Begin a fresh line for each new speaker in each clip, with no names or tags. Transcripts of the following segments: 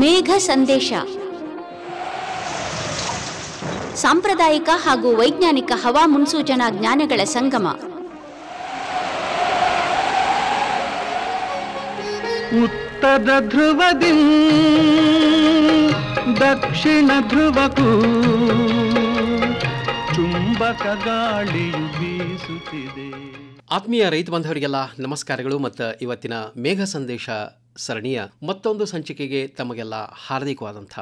ಮೇಘ ಸಂದೇಶ ಸಾಂಪ್ರದಾಯಿಕ ಹಾಗೂ ವೈಜ್ಞಾನಿಕ ಹವಾ ಮುನ್ಸೂಚನಾ ಜ್ಞಾನಗಳ ಸಂಗಮ ಉತ್ತರ ಧ್ರುವದಿ ದಕ್ಷಿಣ ಧ್ರುವಕ್ಕೂ ಚುಂಬಕ ಗಾಳಿಯು ಬೀಸುತ್ತಿದೆ ಆತ್ಮೀಯ ರೈತ ಬಂಧವರಿಗೆಲ್ಲ ನಮಸ್ಕಾರಗಳು ಮತ್ತು ಇವತ್ತಿನ ಮೇಘ ಸಂದೇಶ ಸರಣಿಯ ಮತ್ತೊಂದು ಸಂಚಿಕೆಗೆ ತಮಗೆಲ್ಲ ಹಾರ್ದಿಕವಾದಂಥ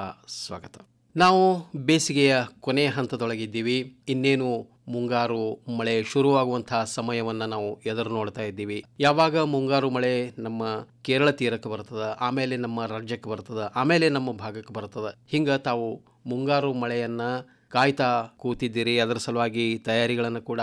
ಸ್ವಾಗತ ನಾವು ಬೇಸಿಗೆಯ ಕೊನೆಯ ಹಂತದೊಳಗಿದ್ದೀವಿ ಇನ್ನೇನು ಮುಂಗಾರು ಮಳೆ ಶುರುವಾಗುವಂತಹ ಸಮಯವನ್ನು ನಾವು ಎದುರು ನೋಡ್ತಾ ಇದ್ದೀವಿ ಯಾವಾಗ ಮುಂಗಾರು ಮಳೆ ನಮ್ಮ ಕೇರಳ ತೀರಕ್ಕೆ ಬರ್ತದೆ ಆಮೇಲೆ ನಮ್ಮ ರಾಜ್ಯಕ್ಕೆ ಬರ್ತದ ಆಮೇಲೆ ನಮ್ಮ ಭಾಗಕ್ಕೆ ಬರ್ತದೆ ಹಿಂಗೆ ತಾವು ಮುಂಗಾರು ಮಳೆಯನ್ನು ಕಾಯ್ತಾ ಕೂತಿದ್ದೀರಿ ಅದರ ಸಲುವಾಗಿ ತಯಾರಿಗಳನ್ನು ಕೂಡ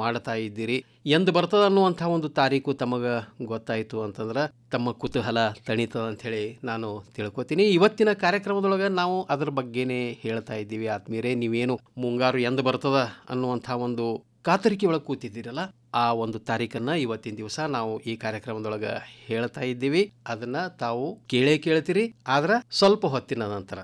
ಮಾಡ್ತಾ ಇದ್ದೀರಿ ಎಂದು ಬರ್ತದ ಅನ್ನುವಂಥ ಒಂದು ತಾರೀಕು ತಮಗೆ ಗೊತ್ತಾಯಿತು ಅಂತಂದ್ರೆ ತಮ್ಮ ಕುತೂಹಲ ತಣಿತದ ಹೇಳಿ ನಾನು ತಿಳ್ಕೊತೀನಿ ಇವತ್ತಿನ ಕಾರ್ಯಕ್ರಮದೊಳಗೆ ನಾವು ಅದ್ರ ಬಗ್ಗೆನೇ ಹೇಳ್ತಾ ಇದ್ದೀವಿ ಆತ್ಮೀರೇ ನೀವೇನು ಮುಂಗಾರು ಎಂದು ಬರ್ತದ ಅನ್ನುವಂಥ ಒಂದು ಕಾತರಿಕೆ ಒಳಗೆ ಕೂತಿದ್ದೀರಲ್ಲ ಆ ಒಂದು ತಾರೀಕನ್ನ ಇವತ್ತಿನ ದಿವಸ ನಾವು ಈ ಕಾರ್ಯಕ್ರಮದೊಳಗೆ ಹೇಳ್ತಾ ಇದ್ದೀವಿ ಅದನ್ನು ತಾವು ಕೇಳೇ ಕೇಳ್ತೀರಿ ಆದ್ರೆ ಸ್ವಲ್ಪ ಹೊತ್ತಿನ ನಂತರ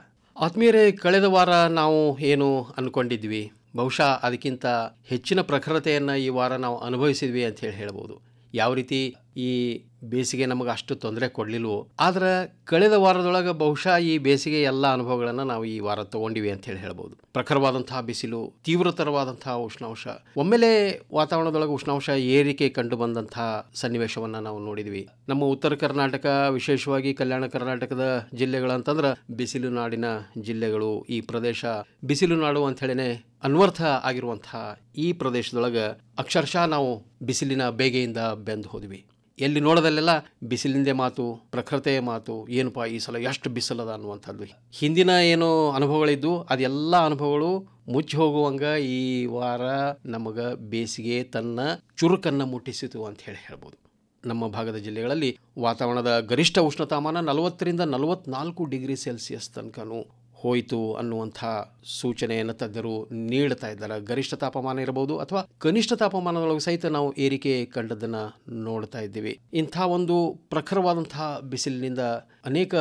ಆತ್ಮೀರೇ ಕಳೆದ ವಾರ ನಾವು ಏನು ಅಂದ್ಕೊಂಡಿದ್ವಿ ಬಹುಶಃ ಅದಕ್ಕಿಂತ ಹೆಚ್ಚಿನ ಪ್ರಖರತೆಯನ್ನು ಈ ವಾರ ನಾವು ಅನುಭವಿಸಿದ್ವಿ ಅಂತ ಹೇಳಿ ಹೇಳ್ಬೋದು ಯಾವ ರೀತಿ ಈ ಬೇಸಿಗೆ ನಮಗೆ ಅಷ್ಟು ತೊಂದರೆ ಕೊಡಲಿಲ್ವೋ ಆದರೆ ಕಳೆದ ವಾರದೊಳಗೆ ಬಹುಶಃ ಈ ಬೇಸಿಗೆ ಎಲ್ಲ ಅನುಭವಗಳನ್ನು ನಾವು ಈ ವಾರ ತಗೊಂಡಿವಿ ಅಂತ ಹೇಳಿ ಹೇಳ್ಬೋದು ಪ್ರಖರವಾದಂತಹ ಬಿಸಿಲು ತೀವ್ರತರವಾದಂತಹ ಉಷ್ಣಾಂಶ ಒಮ್ಮೆಲೆ ವಾತಾವರಣದೊಳಗೆ ಉಷ್ಣಾಂಶ ಏರಿಕೆ ಕಂಡು ಬಂದಂತಹ ಸನ್ನಿವೇಶವನ್ನು ನಾವು ನೋಡಿದ್ವಿ ನಮ್ಮ ಉತ್ತರ ಕರ್ನಾಟಕ ವಿಶೇಷವಾಗಿ ಕಲ್ಯಾಣ ಕರ್ನಾಟಕದ ಜಿಲ್ಲೆಗಳಂತಂದ್ರೆ ಬಿಸಿಲು ನಾಡಿನ ಜಿಲ್ಲೆಗಳು ಈ ಪ್ರದೇಶ ಬಿಸಿಲು ನಾಡು ಅಂತ ಅನ್ವರ್ಥ ಆಗಿರುವಂತಹ ಈ ಪ್ರದೇಶದೊಳಗೆ ಅಕ್ಷರಶಃ ನಾವು ಬಿಸಿಲಿನ ಬೇಗೆಯಿಂದ ಬೆಂದು ಹೋದ್ವಿ ಎಲ್ಲಿ ನೋಡೋದಲ್ಲೆಲ್ಲ ಬಿಸಿಲಿಂದೆ ಮಾತು ಪ್ರಕೃತಿಯೇ ಮಾತು ಏನಪ್ಪ ಈ ಸಲ ಎಷ್ಟು ಬಿಸಿಲದ ಅನ್ನುವಂಥದ್ದು ಹಿಂದಿನ ಏನು ಅನುಭವಗಳಿದ್ದು ಅದೆಲ್ಲ ಅನುಭವಗಳು ಮುಚ್ಚಿ ಹೋಗುವಂಗ ಈ ವಾರ ನಮಗೆ ಬೇಸಿಗೆ ತನ್ನ ಚುರುಕನ್ನು ಮುಟ್ಟಿಸಿತು ಅಂತ ಹೇಳಿ ಹೇಳ್ಬೋದು ನಮ್ಮ ಭಾಗದ ಜಿಲ್ಲೆಗಳಲ್ಲಿ ವಾತಾವರಣದ ಗರಿಷ್ಠ ಉಷ್ಣತಾಮಾನ ನಲವತ್ತರಿಂದ ನಲವತ್ನಾಲ್ಕು ಡಿಗ್ರಿ ಸೆಲ್ಸಿಯಸ್ ತನಕನೂ ಹೋಯಿತು ಅನ್ನುವಂಥ ಸೂಚನೆಯನ್ನು ತಜ್ಞರು ನೀಡ್ತಾ ಇದ್ದಾರೆ ಗರಿಷ್ಠ ತಾಪಮಾನ ಇರಬಹುದು ಅಥವಾ ಕನಿಷ್ಠ ತಾಪಮಾನದೊಳಗೆ ಸಹಿತ ನಾವು ಏರಿಕೆ ಕಂಡದನ್ನು ನೋಡ್ತಾ ಇದ್ದೀವಿ ಇಂಥ ಒಂದು ಪ್ರಖರವಾದಂತಹ ಬಿಸಿಲಿನಿಂದ ಅನೇಕ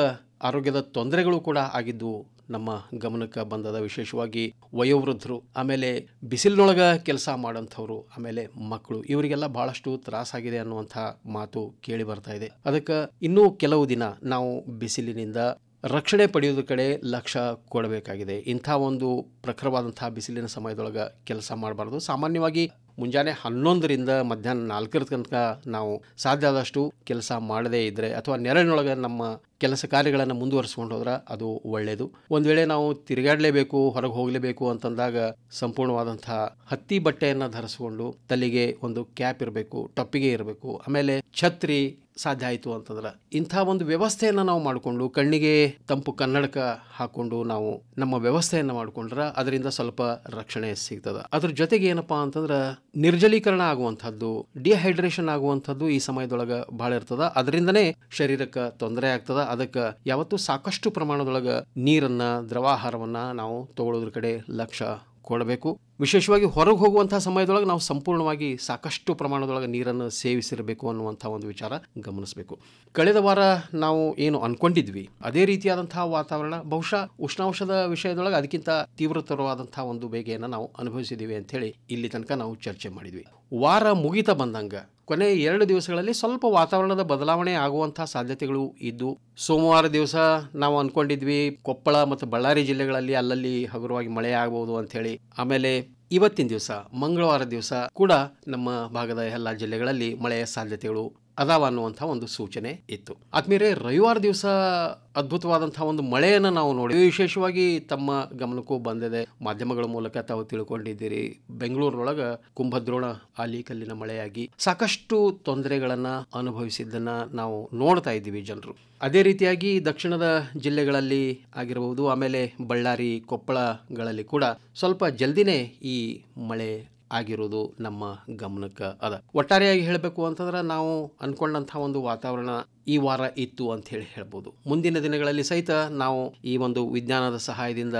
ಆರೋಗ್ಯದ ತೊಂದರೆಗಳು ಕೂಡ ಆಗಿದ್ದು ನಮ್ಮ ಗಮನಕ್ಕೆ ಬಂದದ ವಿಶೇಷವಾಗಿ ವಯೋವೃದ್ಧರು ಆಮೇಲೆ ಬಿಸಿಲಿನೊಳಗೆ ಕೆಲಸ ಮಾಡೋಂಥವ್ರು ಆಮೇಲೆ ಮಕ್ಕಳು ಇವರಿಗೆಲ್ಲ ಬಹಳಷ್ಟು ತ್ರಾಸಾಗಿದೆ ಅನ್ನುವಂಥ ಮಾತು ಕೇಳಿ ಬರ್ತಾ ಇದೆ ಅದಕ್ಕೆ ಇನ್ನೂ ಕೆಲವು ದಿನ ನಾವು ಬಿಸಿಲಿನಿಂದ ರಕ್ಷಣೆ ಪಡೆಯೋದು ಕಡೆ ಲಕ್ಷ ಕೊಡಬೇಕಾಗಿದೆ ಇಂಥ ಒಂದು ಪ್ರಖರವಾದಂಥ ಬಿಸಿಲಿನ ಸಮಯದೊಳಗೆ ಕೆಲಸ ಮಾಡಬಾರ್ದು ಸಾಮಾನ್ಯವಾಗಿ ಮುಂಜಾನೆ ಹನ್ನೊಂದರಿಂದ ಮಧ್ಯಾಹ್ನ ನಾಲ್ಕರ ತನಕ ನಾವು ಸಾಧ್ಯ ಆದಷ್ಟು ಕೆಲಸ ಮಾಡದೇ ಇದ್ದರೆ ಅಥವಾ ನೆರಳಿನೊಳಗೆ ನಮ್ಮ ಕೆಲಸ ಕಾರ್ಯಗಳನ್ನು ಮುಂದುವರಿಸ್ಕೊಂಡು ಹೋದ್ರೆ ಅದು ಒಳ್ಳೆಯದು ಒಂದು ವೇಳೆ ನಾವು ತಿರುಗಾಡಲೇಬೇಕು ಹೊರಗೆ ಹೋಗಲೇಬೇಕು ಅಂತಂದಾಗ ಸಂಪೂರ್ಣವಾದಂಥ ಹತ್ತಿ ಬಟ್ಟೆಯನ್ನು ಧರಿಸ್ಕೊಂಡು ತಲೆಗೆ ಒಂದು ಕ್ಯಾಪ್ ಇರಬೇಕು ಟಪ್ಪಿಗೆ ಇರಬೇಕು ಆಮೇಲೆ ಛತ್ರಿ ಸಾಧ್ಯ ಆಯಿತು ಅಂತಂದ್ರೆ ಇಂಥ ಒಂದು ವ್ಯವಸ್ಥೆಯನ್ನು ನಾವು ಮಾಡಿಕೊಂಡು ಕಣ್ಣಿಗೆ ತಂಪು ಕನ್ನಡಕ ಹಾಕೊಂಡು ನಾವು ನಮ್ಮ ವ್ಯವಸ್ಥೆಯನ್ನು ಮಾಡಿಕೊಂಡ್ರೆ ಅದರಿಂದ ಸ್ವಲ್ಪ ರಕ್ಷಣೆ ಸಿಗ್ತದೆ ಅದ್ರ ಜೊತೆಗೆ ಏನಪ್ಪಾ ಅಂತಂದ್ರೆ ನಿರ್ಜಲೀಕರಣ ಆಗುವಂಥದ್ದು ಡಿಹೈಡ್ರೇಷನ್ ಆಗುವಂಥದ್ದು ಈ ಸಮಯದೊಳಗೆ ಭಾಳ ಇರ್ತದ ಅದರಿಂದನೇ ಶರೀರಕ್ಕೆ ತೊಂದರೆ ಆಗ್ತದ ಅದಕ್ಕೆ ಯಾವತ್ತೂ ಸಾಕಷ್ಟು ಪ್ರಮಾಣದೊಳಗೆ ನೀರನ್ನು ದ್ರವಾಹಾರವನ್ನು ನಾವು ತಗೊಳ್ಳೋದ್ರ ಕಡೆ ಲಕ್ಷ್ಯ ಕೊಡಬೇಕು ವಿಶೇಷವಾಗಿ ಹೊರಗೆ ಹೋಗುವಂತಹ ಸಮಯದೊಳಗೆ ನಾವು ಸಂಪೂರ್ಣವಾಗಿ ಸಾಕಷ್ಟು ಪ್ರಮಾಣದೊಳಗೆ ನೀರನ್ನು ಸೇವಿಸಿರಬೇಕು ಅನ್ನುವಂಥ ಒಂದು ವಿಚಾರ ಗಮನಿಸಬೇಕು ಕಳೆದ ವಾರ ನಾವು ಏನು ಅನ್ಕೊಂಡಿದ್ವಿ ಅದೇ ರೀತಿಯಾದಂತಹ ವಾತಾವರಣ ಬಹುಶಃ ಉಷ್ಣಾಂಶದ ವಿಷಯದೊಳಗೆ ಅದಕ್ಕಿಂತ ತೀವ್ರತರವಾದಂತಹ ಒಂದು ಬೇಗೆಯನ್ನು ನಾವು ಅನುಭವಿಸಿದ್ದೀವಿ ಹೇಳಿ ಇಲ್ಲಿ ತನಕ ನಾವು ಚರ್ಚೆ ಮಾಡಿದ್ವಿ ವಾರ ಮುಗಿತ ಬಂದಂಗೆ ಕೊನೆ ಎರಡು ದಿವಸಗಳಲ್ಲಿ ಸ್ವಲ್ಪ ವಾತಾವರಣದ ಬದಲಾವಣೆ ಆಗುವಂತಹ ಸಾಧ್ಯತೆಗಳು ಇದ್ದು ಸೋಮವಾರ ದಿವಸ ನಾವು ಅಂದ್ಕೊಂಡಿದ್ವಿ ಕೊಪ್ಪಳ ಮತ್ತು ಬಳ್ಳಾರಿ ಜಿಲ್ಲೆಗಳಲ್ಲಿ ಅಲ್ಲಲ್ಲಿ ಹಗುರವಾಗಿ ಮಳೆ ಆಗಬಹುದು ಅಂತ ಹೇಳಿ ಆಮೇಲೆ ಇವತ್ತಿನ ದಿವಸ ಮಂಗಳವಾರ ದಿವಸ ಕೂಡ ನಮ್ಮ ಭಾಗದ ಎಲ್ಲ ಜಿಲ್ಲೆಗಳಲ್ಲಿ ಮಳೆಯ ಸಾಧ್ಯತೆಗಳು ಅದಾವ ಅನ್ನುವಂಥ ಒಂದು ಸೂಚನೆ ಇತ್ತು ಆದ್ಮೇಲೆ ರವಿವಾರ ದಿವಸ ಅದ್ಭುತವಾದಂಥ ಒಂದು ಮಳೆಯನ್ನ ನಾವು ನೋಡಿ ವಿಶೇಷವಾಗಿ ತಮ್ಮ ಗಮನಕ್ಕೂ ಬಂದಿದೆ ಮಾಧ್ಯಮಗಳ ಮೂಲಕ ತಾವು ತಿಳ್ಕೊಂಡಿದ್ದೀರಿ ಬೆಂಗಳೂರಿನೊಳಗ ಕುಂಭದ್ರೋಣ ಆಲಿ ಕಲ್ಲಿನ ಮಳೆಯಾಗಿ ಸಾಕಷ್ಟು ತೊಂದರೆಗಳನ್ನು ಅನುಭವಿಸಿದ್ದನ್ನ ನಾವು ನೋಡ್ತಾ ಇದ್ದೀವಿ ಜನರು ಅದೇ ರೀತಿಯಾಗಿ ದಕ್ಷಿಣದ ಜಿಲ್ಲೆಗಳಲ್ಲಿ ಆಗಿರಬಹುದು ಆಮೇಲೆ ಬಳ್ಳಾರಿ ಕೊಪ್ಪಳಗಳಲ್ಲಿ ಕೂಡ ಸ್ವಲ್ಪ ಜಲ್ದಿನೇ ಈ ಮಳೆ ಆಗಿರೋದು ನಮ್ಮ ಗಮನಕ್ಕೆ ಅದ ಒಟ್ಟಾರೆಯಾಗಿ ಹೇಳಬೇಕು ಅಂತಂದ್ರೆ ನಾವು ಅನ್ಕೊಂಡಂಥ ಒಂದು ವಾತಾವರಣ ಈ ವಾರ ಇತ್ತು ಅಂತ ಹೇಳಿ ಹೇಳ್ಬೋದು ಮುಂದಿನ ದಿನಗಳಲ್ಲಿ ಸಹಿತ ನಾವು ಈ ಒಂದು ವಿಜ್ಞಾನದ ಸಹಾಯದಿಂದ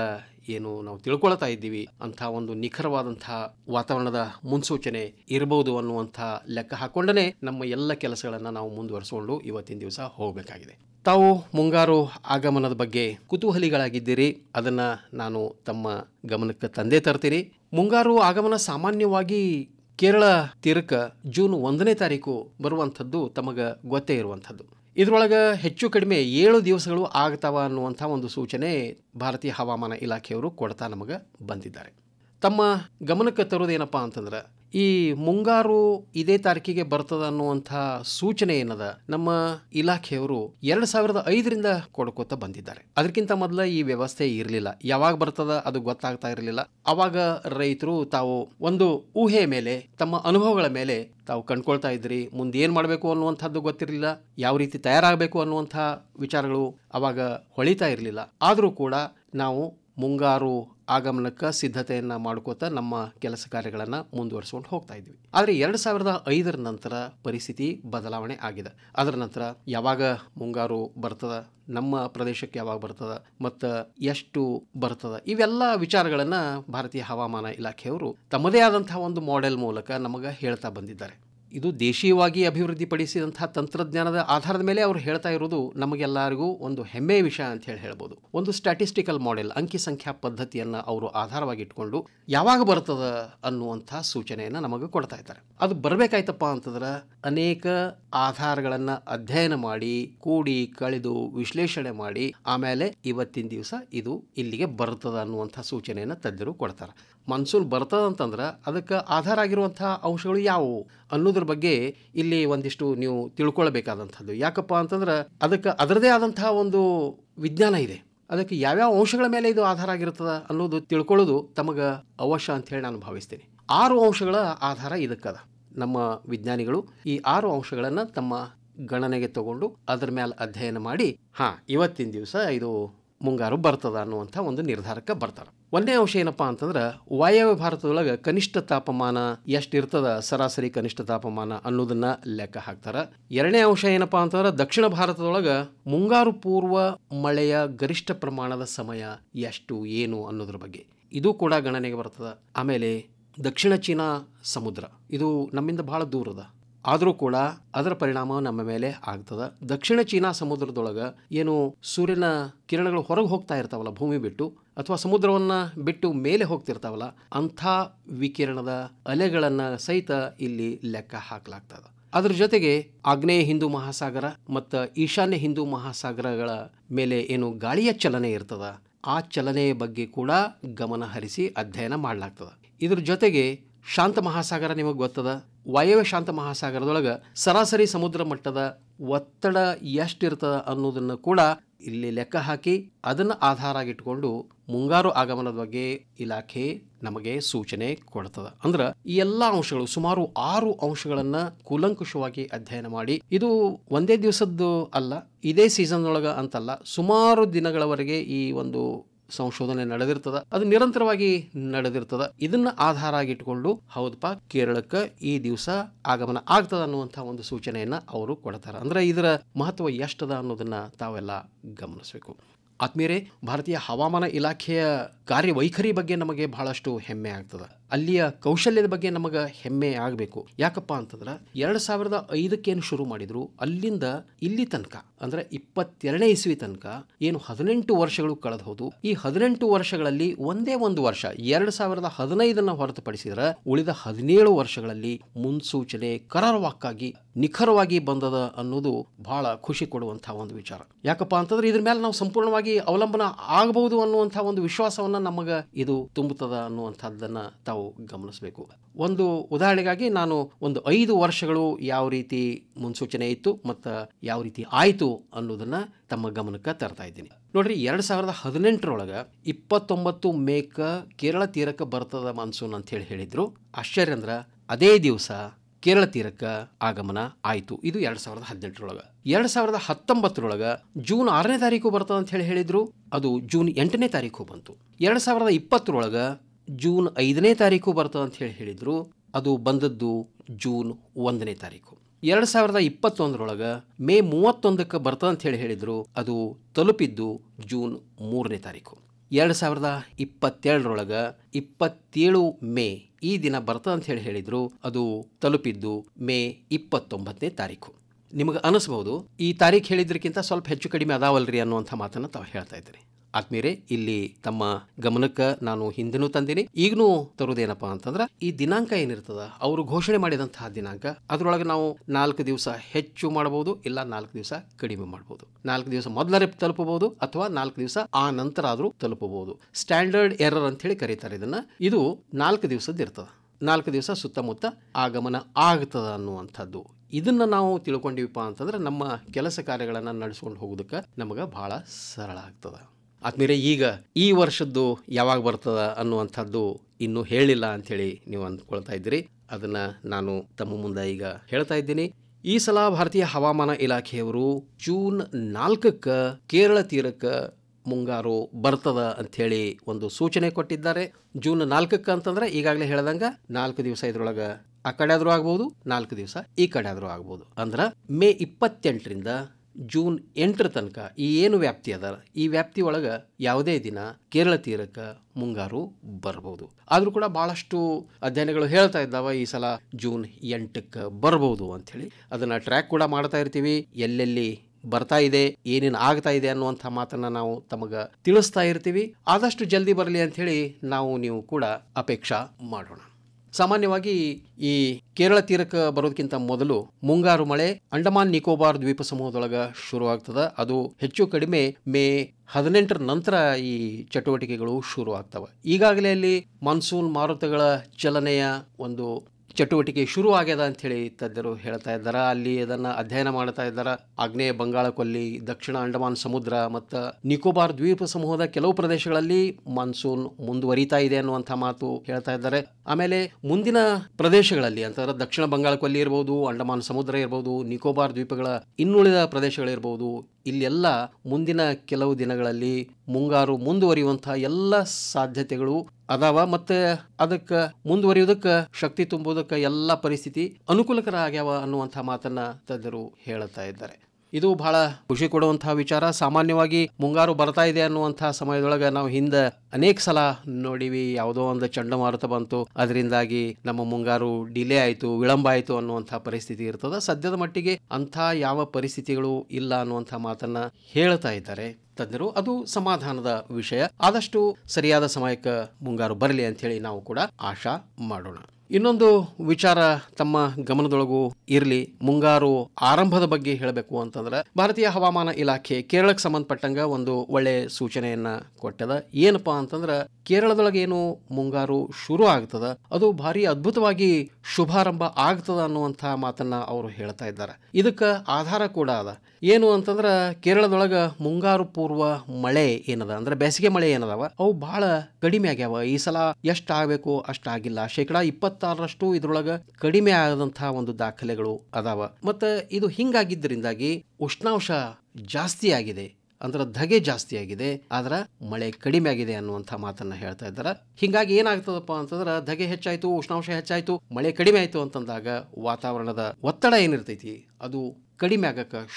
ಏನು ನಾವು ತಿಳ್ಕೊಳ್ತಾ ಇದ್ದೀವಿ ಅಂಥ ಒಂದು ನಿಖರವಾದಂತಹ ವಾತಾವರಣದ ಮುನ್ಸೂಚನೆ ಇರಬಹುದು ಅನ್ನುವಂಥ ಲೆಕ್ಕ ಹಾಕೊಂಡೇ ನಮ್ಮ ಎಲ್ಲ ಕೆಲಸಗಳನ್ನು ನಾವು ಮುಂದುವರಿಸಿಕೊಂಡು ಇವತ್ತಿನ ದಿವಸ ಹೋಗಬೇಕಾಗಿದೆ ತಾವು ಮುಂಗಾರು ಆಗಮನದ ಬಗ್ಗೆ ಕುತೂಹಲಿಗಳಾಗಿದ್ದೀರಿ ಅದನ್ನು ನಾನು ತಮ್ಮ ಗಮನಕ್ಕೆ ತಂದೆ ತರ್ತೀನಿ ಮುಂಗಾರು ಆಗಮನ ಸಾಮಾನ್ಯವಾಗಿ ಕೇರಳ ತೀರಕ್ಕೆ ಜೂನ್ ಒಂದನೇ ತಾರೀಕು ಬರುವಂಥದ್ದು ತಮಗ ಗೊತ್ತೇ ಇರುವಂಥದ್ದು ಇದರೊಳಗೆ ಹೆಚ್ಚು ಕಡಿಮೆ ಏಳು ದಿವಸಗಳು ಆಗ್ತಾವ ಅನ್ನುವಂಥ ಒಂದು ಸೂಚನೆ ಭಾರತೀಯ ಹವಾಮಾನ ಇಲಾಖೆಯವರು ಕೊಡ್ತಾ ನಮಗೆ ಬಂದಿದ್ದಾರೆ ತಮ್ಮ ಗಮನಕ್ಕೆ ತರೋದೇನಪ್ಪ ಅಂತಂದ್ರೆ ಈ ಮುಂಗಾರು ಇದೇ ತಾರೀಕಿಗೆ ಬರ್ತದ ಅನ್ನುವಂಥ ಸೂಚನೆ ಏನದ ನಮ್ಮ ಇಲಾಖೆಯವರು ಎರಡ್ ಸಾವಿರದ ಐದರಿಂದ ಕೊಡ್ಕೋತ ಬಂದಿದ್ದಾರೆ ಅದಕ್ಕಿಂತ ಮೊದಲ ಈ ವ್ಯವಸ್ಥೆ ಇರಲಿಲ್ಲ ಯಾವಾಗ ಬರ್ತದ ಅದು ಗೊತ್ತಾಗ್ತಾ ಇರಲಿಲ್ಲ ಅವಾಗ ರೈತರು ತಾವು ಒಂದು ಊಹೆ ಮೇಲೆ ತಮ್ಮ ಅನುಭವಗಳ ಮೇಲೆ ತಾವು ಕಂಡ್ಕೊಳ್ತಾ ಇದ್ರಿ ಮುಂದೆ ಮಾಡಬೇಕು ಅನ್ನುವಂಥದ್ದು ಗೊತ್ತಿರಲಿಲ್ಲ ಯಾವ ರೀತಿ ತಯಾರಾಗಬೇಕು ಅನ್ನುವಂಥ ವಿಚಾರಗಳು ಅವಾಗ ಹೊಳಿತಾ ಇರಲಿಲ್ಲ ಆದರೂ ಕೂಡ ನಾವು ಮುಂಗಾರು ಆಗಮನಕ್ಕೆ ಸಿದ್ಧತೆಯನ್ನು ಮಾಡ್ಕೋತಾ ನಮ್ಮ ಕೆಲಸ ಕಾರ್ಯಗಳನ್ನು ಮುಂದುವರಿಸ್ಕೊಂಡು ಹೋಗ್ತಾ ಇದ್ವಿ ಆದರೆ ಎರಡು ಸಾವಿರದ ಐದರ ನಂತರ ಪರಿಸ್ಥಿತಿ ಬದಲಾವಣೆ ಆಗಿದೆ ಅದರ ನಂತರ ಯಾವಾಗ ಮುಂಗಾರು ಬರ್ತದ ನಮ್ಮ ಪ್ರದೇಶಕ್ಕೆ ಯಾವಾಗ ಬರ್ತದ ಮತ್ತು ಎಷ್ಟು ಬರ್ತದ ಇವೆಲ್ಲ ವಿಚಾರಗಳನ್ನು ಭಾರತೀಯ ಹವಾಮಾನ ಇಲಾಖೆಯವರು ತಮ್ಮದೇ ಆದಂತಹ ಒಂದು ಮಾಡೆಲ್ ಮೂಲಕ ನಮಗೆ ಹೇಳ್ತಾ ಬಂದಿದ್ದಾರೆ ಇದು ದೇಶೀಯವಾಗಿ ಅಭಿವೃದ್ಧಿಪಡಿಸಿದಂಥ ತಂತ್ರಜ್ಞಾನದ ಆಧಾರದ ಮೇಲೆ ಅವರು ಹೇಳ್ತಾ ಇರೋದು ನಮಗೆಲ್ಲರಿಗೂ ಒಂದು ಹೆಮ್ಮೆಯ ವಿಷಯ ಅಂತ ಹೇಳಿ ಹೇಳ್ಬೋದು ಒಂದು ಸ್ಟ್ಯಾಟಿಸ್ಟಿಕಲ್ ಮಾಡೆಲ್ ಅಂಕಿ ಸಂಖ್ಯಾ ಪದ್ಧತಿಯನ್ನು ಅವರು ಆಧಾರವಾಗಿ ಇಟ್ಕೊಂಡು ಯಾವಾಗ ಬರ್ತದ ಅನ್ನುವಂಥ ಸೂಚನೆಯನ್ನು ನಮಗೆ ಕೊಡ್ತಾ ಇದ್ದಾರೆ ಅದು ಬರಬೇಕಾಯ್ತಪ್ಪ ಅಂತಂದ್ರೆ ಅನೇಕ ಆಧಾರಗಳನ್ನು ಅಧ್ಯಯನ ಮಾಡಿ ಕೂಡಿ ಕಳೆದು ವಿಶ್ಲೇಷಣೆ ಮಾಡಿ ಆಮೇಲೆ ಇವತ್ತಿನ ದಿವಸ ಇದು ಇಲ್ಲಿಗೆ ಬರ್ತದ ಅನ್ನುವಂಥ ಸೂಚನೆಯನ್ನು ತಜ್ಞರು ಕೊಡ್ತಾರೆ ಮನ್ಸೂನ್ ಬರ್ತದಂತಂದ್ರೆ ಅದಕ್ಕೆ ಆಧಾರ ಆಗಿರುವಂಥ ಅಂಶಗಳು ಯಾವುವು ಅನ್ನೋದ್ರ ಬಗ್ಗೆ ಇಲ್ಲಿ ಒಂದಿಷ್ಟು ನೀವು ತಿಳ್ಕೊಳ್ಬೇಕಾದಂಥದ್ದು ಯಾಕಪ್ಪ ಅಂತಂದ್ರೆ ಅದಕ್ಕೆ ಅದರದೇ ಆದಂತಹ ಒಂದು ವಿಜ್ಞಾನ ಇದೆ ಅದಕ್ಕೆ ಯಾವ್ಯಾವ ಅಂಶಗಳ ಮೇಲೆ ಇದು ಆಧಾರ ಆಗಿರ್ತದ ಅನ್ನೋದು ತಿಳ್ಕೊಳ್ಳೋದು ತಮಗೆ ಅವಶ್ಯ ಅಂತ ಹೇಳಿ ನಾನು ಭಾವಿಸ್ತೀನಿ ಆರು ಅಂಶಗಳ ಆಧಾರ ಇದಕ್ಕದ ನಮ್ಮ ವಿಜ್ಞಾನಿಗಳು ಈ ಆರು ಅಂಶಗಳನ್ನು ತಮ್ಮ ಗಣನೆಗೆ ತಗೊಂಡು ಅದರ ಮೇಲೆ ಅಧ್ಯಯನ ಮಾಡಿ ಹಾಂ ಇವತ್ತಿನ ದಿವಸ ಇದು ಮುಂಗಾರು ಬರ್ತದ ಅನ್ನುವಂಥ ಒಂದು ನಿರ್ಧಾರಕ್ಕೆ ಬರ್ತಾರೆ ಒಂದೇ ಅಂಶ ಏನಪ್ಪ ಅಂತಂದ್ರೆ ವಾಯವ್ಯ ಭಾರತದೊಳಗೆ ಕನಿಷ್ಠ ತಾಪಮಾನ ಎಷ್ಟಿರ್ತದ ಸರಾಸರಿ ಕನಿಷ್ಠ ತಾಪಮಾನ ಅನ್ನೋದನ್ನ ಲೆಕ್ಕ ಹಾಕ್ತಾರೆ ಎರಡನೇ ಅಂಶ ಏನಪ್ಪಾ ಅಂತಂದ್ರೆ ದಕ್ಷಿಣ ಭಾರತದೊಳಗೆ ಮುಂಗಾರು ಪೂರ್ವ ಮಳೆಯ ಗರಿಷ್ಠ ಪ್ರಮಾಣದ ಸಮಯ ಎಷ್ಟು ಏನು ಅನ್ನೋದ್ರ ಬಗ್ಗೆ ಇದು ಕೂಡ ಗಣನೆಗೆ ಬರ್ತದೆ ಆಮೇಲೆ ದಕ್ಷಿಣ ಚೀನಾ ಸಮುದ್ರ ಇದು ನಮ್ಮಿಂದ ಬಹಳ ದೂರದ ಆದರೂ ಕೂಡ ಅದರ ಪರಿಣಾಮ ನಮ್ಮ ಮೇಲೆ ಆಗ್ತದ ದಕ್ಷಿಣ ಚೀನಾ ಸಮುದ್ರದೊಳಗೆ ಏನು ಸೂರ್ಯನ ಕಿರಣಗಳು ಹೊರಗೆ ಹೋಗ್ತಾ ಇರ್ತಾವಲ್ಲ ಭೂಮಿ ಬಿಟ್ಟು ಅಥವಾ ಸಮುದ್ರವನ್ನು ಬಿಟ್ಟು ಮೇಲೆ ಹೋಗ್ತಿರ್ತಾವಲ್ಲ ಅಂಥ ವಿಕಿರಣದ ಅಲೆಗಳನ್ನು ಸಹಿತ ಇಲ್ಲಿ ಲೆಕ್ಕ ಹಾಕಲಾಗ್ತದೆ ಅದ್ರ ಜೊತೆಗೆ ಆಗ್ನೇಯ ಹಿಂದೂ ಮಹಾಸಾಗರ ಮತ್ತು ಈಶಾನ್ಯ ಹಿಂದೂ ಮಹಾಸಾಗರಗಳ ಮೇಲೆ ಏನು ಗಾಳಿಯ ಚಲನೆ ಇರ್ತದ ಆ ಚಲನೆಯ ಬಗ್ಗೆ ಕೂಡ ಗಮನ ಹರಿಸಿ ಅಧ್ಯಯನ ಮಾಡಲಾಗ್ತದೆ ಇದ್ರ ಜೊತೆಗೆ ಶಾಂತ ಮಹಾಸಾಗರ ನಿಮಗೆ ಗೊತ್ತದ ವಾಯವ್ಯ ಶಾಂತ ಮಹಾಸಾಗರದೊಳಗೆ ಸರಾಸರಿ ಸಮುದ್ರ ಮಟ್ಟದ ಒತ್ತಡ ಎಷ್ಟಿರ್ತದ ಅನ್ನೋದನ್ನು ಕೂಡ ಇಲ್ಲಿ ಲೆಕ್ಕ ಹಾಕಿ ಅದನ್ನ ಆಧಾರ ಆಗಿಟ್ಕೊಂಡು ಮುಂಗಾರು ಆಗಮನದ ಬಗ್ಗೆ ಇಲಾಖೆ ನಮಗೆ ಸೂಚನೆ ಕೊಡ್ತದೆ ಅಂದ್ರ ಈ ಎಲ್ಲಾ ಅಂಶಗಳು ಸುಮಾರು ಆರು ಅಂಶಗಳನ್ನ ಕೂಲಂಕುಷವಾಗಿ ಅಧ್ಯಯನ ಮಾಡಿ ಇದು ಒಂದೇ ದಿವಸದ್ದು ಅಲ್ಲ ಇದೇ ಸೀಸನ್ ಒಳಗ ಅಂತಲ್ಲ ಸುಮಾರು ದಿನಗಳವರೆಗೆ ಈ ಒಂದು ಸಂಶೋಧನೆ ನಡೆದಿರ್ತದ ಅದು ನಿರಂತರವಾಗಿ ನಡೆದಿರ್ತದ ಇದನ್ನ ಆಧಾರ ಆಗಿಟ್ಕೊಂಡು ಹೌದಪ್ಪ ಕೇರಳಕ್ಕೆ ಈ ದಿವಸ ಆಗಮನ ಆಗ್ತದ ಅನ್ನುವಂಥ ಒಂದು ಸೂಚನೆಯನ್ನ ಅವರು ಕೊಡ್ತಾರೆ ಅಂದ್ರೆ ಇದರ ಮಹತ್ವ ಎಷ್ಟದ ಅನ್ನೋದನ್ನ ತಾವೆಲ್ಲ ಗಮನಿಸಬೇಕು ಆತ್ಮೀಯರೇ ಭಾರತೀಯ ಹವಾಮಾನ ಇಲಾಖೆಯ ಕಾರ್ಯವೈಖರಿ ಬಗ್ಗೆ ನಮಗೆ ಬಹಳಷ್ಟು ಹೆಮ್ಮೆ ಆಗ್ತದೆ ಅಲ್ಲಿಯ ಕೌಶಲ್ಯದ ಬಗ್ಗೆ ನಮಗೆ ಹೆಮ್ಮೆ ಆಗಬೇಕು ಯಾಕಪ್ಪ ಅಂತಂದ್ರೆ ಎರಡು ಸಾವಿರದ ಐದಕ್ಕೇನು ಶುರು ಮಾಡಿದ್ರು ಅಲ್ಲಿಂದ ಇಲ್ಲಿ ತನಕ ಅಂದ್ರೆ ಇಪ್ಪತ್ತೆರಡನೇ ಇಸ್ವಿ ತನಕ ಏನು ಹದಿನೆಂಟು ವರ್ಷಗಳು ಕಳೆದ ಈ ಹದಿನೆಂಟು ವರ್ಷಗಳಲ್ಲಿ ಒಂದೇ ಒಂದು ವರ್ಷ ಎರಡು ಸಾವಿರದ ಹದಿನೈದನ್ನ ಹೊರತುಪಡಿಸಿದ್ರೆ ಉಳಿದ ಹದಿನೇಳು ವರ್ಷಗಳಲ್ಲಿ ಮುನ್ಸೂಚನೆ ಕರಾರವಾಕ್ಕಾಗಿ ನಿಖರವಾಗಿ ಬಂದದ ಅನ್ನೋದು ಬಹಳ ಖುಷಿ ಕೊಡುವಂತಹ ಒಂದು ವಿಚಾರ ಯಾಕಪ್ಪ ಅಂತಂದ್ರೆ ಇದ್ರ ಮೇಲೆ ನಾವು ಸಂಪೂರ್ಣವಾಗಿ ಅವಲಂಬನ ಆಗಬಹುದು ಅನ್ನುವಂಥ ಒಂದು ವಿಶ್ವಾಸವನ್ನ ನಮಗೆ ಇದು ತುಂಬುತ್ತದೆ ಅನ್ನುವಂಥದ್ದನ್ನ ತಾವು ನಾವು ಗಮನಿಸಬೇಕು ಒಂದು ಉದಾಹರಣೆಗಾಗಿ ನಾನು ಒಂದು ಐದು ವರ್ಷಗಳು ಯಾವ ರೀತಿ ಮುನ್ಸೂಚನೆ ಇತ್ತು ಮತ್ತು ಯಾವ ರೀತಿ ಆಯಿತು ಅನ್ನೋದನ್ನು ತಮ್ಮ ಗಮನಕ್ಕೆ ತರ್ತಾ ಇದ್ದೀನಿ ನೋಡ್ರಿ ಎರಡು ಸಾವಿರದ ಹದಿನೆಂಟರೊಳಗೆ ಇಪ್ಪತ್ತೊಂಬತ್ತು ಮೇಕ ಕೇರಳ ತೀರಕ್ಕೆ ಬರ್ತದ ಮಾನ್ಸೂನ್ ಅಂತ ಹೇಳಿ ಹೇಳಿದರು ಆಶ್ಚರ್ಯ ಅಂದ್ರೆ ಅದೇ ದಿವಸ ಕೇರಳ ತೀರಕ್ಕೆ ಆಗಮನ ಆಯಿತು ಇದು ಎರಡು ಸಾವಿರದ ಹದಿನೆಂಟರೊಳಗೆ ಎರಡು ಸಾವಿರದ ಹತ್ತೊಂಬತ್ತರೊಳಗೆ ಜೂನ್ ಆರನೇ ತಾರೀಕು ಬರ್ತದೆ ಅಂತ ಹೇಳಿ ಹೇಳಿದರು ಅದು ಜೂನ್ ಎಂಟನೇ ತಾರೀಕು ಬಂತು ಎರಡು ಸಾವಿರದ ಇಪ್ಪತ್ತರೊಳಗೆ ಜೂನ್ ಐದನೇ ತಾರೀಕು ಬರ್ತದೆ ಅಂತ ಹೇಳಿ ಹೇಳಿದರು ಅದು ಬಂದದ್ದು ಜೂನ್ ಒಂದನೇ ತಾರೀಕು ಎರಡು ಸಾವಿರದ ಇಪ್ಪತ್ತೊಂದರೊಳಗೆ ಮೇ ಮೂವತ್ತೊಂದಕ್ಕೆ ಬರ್ತದೆ ಅಂತ ಹೇಳಿ ಹೇಳಿದರು ಅದು ತಲುಪಿದ್ದು ಜೂನ್ ಮೂರನೇ ತಾರೀಕು ಎರಡು ಸಾವಿರದ ಇಪ್ಪತ್ತೆರಡರೊಳಗೆ ಇಪ್ಪತ್ತೇಳು ಮೇ ಈ ದಿನ ಬರ್ತದೆ ಅಂತ ಹೇಳಿ ಹೇಳಿದರು ಅದು ತಲುಪಿದ್ದು ಮೇ ಇಪ್ಪತ್ತೊಂಬತ್ತನೇ ತಾರೀಕು ನಿಮಗೆ ಅನಿಸ್ಬೋದು ಈ ತಾರೀಖು ಹೇಳಿದ್ರಕ್ಕಿಂತ ಸ್ವಲ್ಪ ಹೆಚ್ಚು ಕಡಿಮೆ ಅದಾವಲ್ರಿ ಅನ್ನುವಂಥ ಮಾತನ್ನು ತಾವು ಹೇಳ್ತಾ ಇದ್ದೀರಿ ಆತ್ಮೀರೆ ಇಲ್ಲಿ ತಮ್ಮ ಗಮನಕ್ಕೆ ನಾನು ಹಿಂದೆನೂ ತಂದಿನಿ ಈಗನೂ ತರೋದೇನಪ್ಪ ಅಂತಂದ್ರೆ ಈ ದಿನಾಂಕ ಏನಿರ್ತದ ಅವರು ಘೋಷಣೆ ಮಾಡಿದಂತಹ ದಿನಾಂಕ ಅದರೊಳಗೆ ನಾವು ನಾಲ್ಕು ದಿವಸ ಹೆಚ್ಚು ಮಾಡಬಹುದು ಇಲ್ಲ ನಾಲ್ಕು ದಿವಸ ಕಡಿಮೆ ಮಾಡಬಹುದು ನಾಲ್ಕು ದಿವಸ ಮೊದಲೇ ತಲುಪಬಹುದು ಅಥವಾ ನಾಲ್ಕು ದಿವಸ ಆ ನಂತರ ಆದರೂ ತಲುಪಬಹುದು ಸ್ಟ್ಯಾಂಡರ್ಡ್ ಎರರ್ ಅಂತ ಹೇಳಿ ಕರೀತಾರೆ ಇದನ್ನ ಇದು ನಾಲ್ಕು ದಿವಸದ ಇರ್ತದ ನಾಲ್ಕು ದಿವಸ ಸುತ್ತಮುತ್ತ ಆಗಮನ ಆಗ್ತದ ಅನ್ನುವಂಥದ್ದು ಇದನ್ನ ನಾವು ತಿಳ್ಕೊಂಡಿವಪ್ಪ ಅಂತಂದ್ರೆ ನಮ್ಮ ಕೆಲಸ ಕಾರ್ಯಗಳನ್ನು ನಡೆಸ್ಕೊಂಡು ಹೋಗೋದಕ್ಕೆ ನಮಗೆ ಭಾಳ ಸರಳ ಆಗ್ತದೆ ಆದ್ಮೇಲೆ ಈಗ ಈ ವರ್ಷದ್ದು ಯಾವಾಗ ಬರ್ತದ ಅನ್ನುವಂಥದ್ದು ಇನ್ನೂ ಹೇಳಿಲ್ಲ ಅಂಥೇಳಿ ನೀವು ಅಂದ್ಕೊಳ್ತಾ ಇದ್ದೀರಿ ಅದನ್ನು ನಾನು ತಮ್ಮ ಮುಂದೆ ಈಗ ಹೇಳ್ತಾ ಇದ್ದೀನಿ ಈ ಸಲ ಭಾರತೀಯ ಹವಾಮಾನ ಇಲಾಖೆಯವರು ಜೂನ್ ನಾಲ್ಕಕ್ಕೆ ಕೇರಳ ತೀರಕ್ಕೆ ಮುಂಗಾರು ಬರ್ತದ ಅಂಥೇಳಿ ಒಂದು ಸೂಚನೆ ಕೊಟ್ಟಿದ್ದಾರೆ ಜೂನ್ ನಾಲ್ಕಕ್ಕೆ ಅಂತಂದ್ರೆ ಈಗಾಗಲೇ ಹೇಳ್ದಂಗೆ ನಾಲ್ಕು ದಿವಸ ಇದ್ರೊಳಗೆ ಆ ಕಡೆ ಆದರೂ ಆಗ್ಬೋದು ನಾಲ್ಕು ದಿವಸ ಈ ಕಡೆ ಆದರೂ ಆಗ್ಬೋದು ಅಂದ್ರೆ ಮೇ ಇಪ್ಪತ್ತೆಂಟರಿಂದ ಜೂನ್ ಎಂಟರ ತನಕ ಈ ಏನು ವ್ಯಾಪ್ತಿ ಅದ ಈ ವ್ಯಾಪ್ತಿ ಒಳಗೆ ಯಾವುದೇ ದಿನ ಕೇರಳ ತೀರಕ್ಕೆ ಮುಂಗಾರು ಬರಬಹುದು ಆದರೂ ಕೂಡ ಭಾಳಷ್ಟು ಅಧ್ಯಯನಗಳು ಹೇಳ್ತಾ ಇದ್ದಾವೆ ಈ ಸಲ ಜೂನ್ ಎಂಟಕ್ಕೆ ಬರಬಹುದು ಅಂಥೇಳಿ ಅದನ್ನು ಟ್ರ್ಯಾಕ್ ಕೂಡ ಮಾಡ್ತಾ ಇರ್ತೀವಿ ಎಲ್ಲೆಲ್ಲಿ ಬರ್ತಾ ಇದೆ ಏನೇನು ಆಗ್ತಾ ಇದೆ ಅನ್ನುವಂಥ ಮಾತನ್ನು ನಾವು ತಮಗೆ ತಿಳಿಸ್ತಾ ಇರ್ತೀವಿ ಆದಷ್ಟು ಜಲ್ದಿ ಬರಲಿ ಅಂಥೇಳಿ ನಾವು ನೀವು ಕೂಡ ಅಪೇಕ್ಷಾ ಮಾಡೋಣ ಸಾಮಾನ್ಯವಾಗಿ ಈ ಕೇರಳ ತೀರಕ್ಕೆ ಬರೋದಕ್ಕಿಂತ ಮೊದಲು ಮುಂಗಾರು ಮಳೆ ಅಂಡಮಾನ್ ನಿಕೋಬಾರ್ ದ್ವೀಪ ಸಮೂಹದೊಳಗೆ ಶುರುವಾಗ್ತದೆ ಅದು ಹೆಚ್ಚು ಕಡಿಮೆ ಮೇ ಹದಿನೆಂಟರ ನಂತರ ಈ ಚಟುವಟಿಕೆಗಳು ಶುರು ಆಗ್ತವೆ ಈಗಾಗಲೇ ಅಲ್ಲಿ ಮಾನ್ಸೂನ್ ಮಾರುತಗಳ ಚಲನೆಯ ಒಂದು ಚಟುವಟಿಕೆ ಶುರು ಆಗ್ಯದ ಹೇಳಿ ತಜ್ಞರು ಹೇಳ್ತಾ ಇದ್ದಾರೆ ಅಲ್ಲಿ ಅದನ್ನು ಅಧ್ಯಯನ ಮಾಡ್ತಾ ಇದ್ದಾರೆ ಆಗ್ನೇಯ ಬಂಗಾಳ ಕೊಲ್ಲಿ ದಕ್ಷಿಣ ಅಂಡಮಾನ್ ಸಮುದ್ರ ಮತ್ತು ನಿಕೋಬಾರ್ ದ್ವೀಪ ಸಮೂಹದ ಕೆಲವು ಪ್ರದೇಶಗಳಲ್ಲಿ ಮಾನ್ಸೂನ್ ಮುಂದುವರಿತಾ ಇದೆ ಅನ್ನುವಂಥ ಮಾತು ಹೇಳ್ತಾ ಇದ್ದಾರೆ ಆಮೇಲೆ ಮುಂದಿನ ಪ್ರದೇಶಗಳಲ್ಲಿ ಅಂತಂದ್ರೆ ದಕ್ಷಿಣ ಬಂಗಾಳ ಕೊಲ್ಲಿ ಇರಬಹುದು ಅಂಡಮಾನ್ ಸಮುದ್ರ ಇರಬಹುದು ನಿಕೋಬಾರ್ ದ್ವೀಪಗಳ ಇನ್ನುಳಿದ ಪ್ರದೇಶಗಳಿರ್ಬೋದು ಇಲ್ಲೆಲ್ಲ ಮುಂದಿನ ಕೆಲವು ದಿನಗಳಲ್ಲಿ ಮುಂಗಾರು ಮುಂದುವರಿಯುವಂತಹ ಎಲ್ಲ ಸಾಧ್ಯತೆಗಳು ಅದಾವ ಮತ್ತೆ ಅದಕ್ಕೆ ಮುಂದುವರಿಯೋದಕ್ಕೆ ಶಕ್ತಿ ತುಂಬುವುದಕ್ಕೆ ಎಲ್ಲ ಪರಿಸ್ಥಿತಿ ಅನುಕೂಲಕರ ಆಗ್ಯಾವ ಅನ್ನುವಂಥ ಮಾತನ್ನ ತಜ್ಞರು ಹೇಳುತ್ತಾ ಇದ್ದಾರೆ ಇದು ಬಹಳ ಖುಷಿ ಕೊಡುವಂತಹ ವಿಚಾರ ಸಾಮಾನ್ಯವಾಗಿ ಮುಂಗಾರು ಬರ್ತಾ ಇದೆ ಅನ್ನುವಂತಹ ಸಮಯದೊಳಗೆ ನಾವು ಹಿಂದೆ ಅನೇಕ ಸಲ ನೋಡಿವಿ ಯಾವುದೋ ಒಂದು ಚಂಡಮಾರುತ ಬಂತು ಅದರಿಂದಾಗಿ ನಮ್ಮ ಮುಂಗಾರು ಡಿಲೇ ಆಯಿತು ವಿಳಂಬ ಆಯಿತು ಅನ್ನುವಂತಹ ಪರಿಸ್ಥಿತಿ ಇರ್ತದೆ ಸದ್ಯದ ಮಟ್ಟಿಗೆ ಅಂಥ ಯಾವ ಪರಿಸ್ಥಿತಿಗಳು ಇಲ್ಲ ಅನ್ನುವಂಥ ಮಾತನ್ನ ಹೇಳ್ತಾ ಇದ್ದಾರೆ ತಜ್ಞರು ಅದು ಸಮಾಧಾನದ ವಿಷಯ ಆದಷ್ಟು ಸರಿಯಾದ ಸಮಯಕ್ಕೆ ಮುಂಗಾರು ಬರಲಿ ಅಂತ ಹೇಳಿ ನಾವು ಕೂಡ ಆಶಾ ಮಾಡೋಣ ಇನ್ನೊಂದು ವಿಚಾರ ತಮ್ಮ ಗಮನದೊಳಗೂ ಇರಲಿ ಮುಂಗಾರು ಆರಂಭದ ಬಗ್ಗೆ ಹೇಳಬೇಕು ಅಂತಂದ್ರೆ ಭಾರತೀಯ ಹವಾಮಾನ ಇಲಾಖೆ ಕೇರಳಕ್ಕೆ ಸಂಬಂಧಪಟ್ಟಂಗ ಒಂದು ಒಳ್ಳೆ ಸೂಚನೆಯನ್ನ ಕೊಟ್ಟದ ಏನಪ್ಪಾ ಅಂತಂದ್ರೆ ಕೇರಳದೊಳಗೇನು ಮುಂಗಾರು ಶುರು ಆಗ್ತದ ಅದು ಭಾರಿ ಅದ್ಭುತವಾಗಿ ಶುಭಾರಂಭ ಆಗ್ತದ ಅನ್ನುವಂಥ ಮಾತನ್ನ ಅವರು ಹೇಳ್ತಾ ಇದ್ದಾರೆ ಇದಕ್ಕೆ ಆಧಾರ ಕೂಡ ಅದ ಏನು ಅಂತಂದ್ರೆ ಕೇರಳದೊಳಗ ಮುಂಗಾರು ಪೂರ್ವ ಮಳೆ ಏನದ ಅಂದ್ರೆ ಬೇಸಿಗೆ ಮಳೆ ಏನದವ ಅವು ಬಹಳ ಕಡಿಮೆ ಆಗ್ಯಾವ ಈ ಸಲ ಆಗಬೇಕು ಅಷ್ಟಾಗಿಲ್ಲ ಶೇಕಡಾ ಇಪ್ಪತ್ತ ಐವತ್ತಾರರಷ್ಟು ಇದ್ರೊಳಗೆ ಕಡಿಮೆ ಆದಂತಹ ಒಂದು ದಾಖಲೆಗಳು ಅದಾವ ಮತ್ತು ಇದು ಹಿಂಗಾಗಿದ್ದರಿಂದಾಗಿ ಉಷ್ಣಾಂಶ ಜಾಸ್ತಿ ಆಗಿದೆ ಅಂದ್ರೆ ಧಗೆ ಜಾಸ್ತಿ ಆಗಿದೆ ಆದ್ರೆ ಮಳೆ ಕಡಿಮೆ ಆಗಿದೆ ಅನ್ನುವಂಥ ಮಾತನ್ನ ಹೇಳ್ತಾ ಇದ್ದಾರೆ ಹಿಂಗಾಗಿ ಏನಾಗ್ತದಪ್ಪ ಅಂತಂದ್ರ ಧಗೆ ಹೆಚ್ಚಾಯಿತು ಉಷ್ಣಾಂಶ ಹೆಚ್ಚಾಯಿತು ಮಳೆ ಕಡಿಮೆ ಆಯ್ತು ಅಂತಂದಾಗ ವಾತಾವರಣದ ಒತ್ತಡ ಏನಿರ್ತೈತಿ ಅದು ಕಡಿಮೆ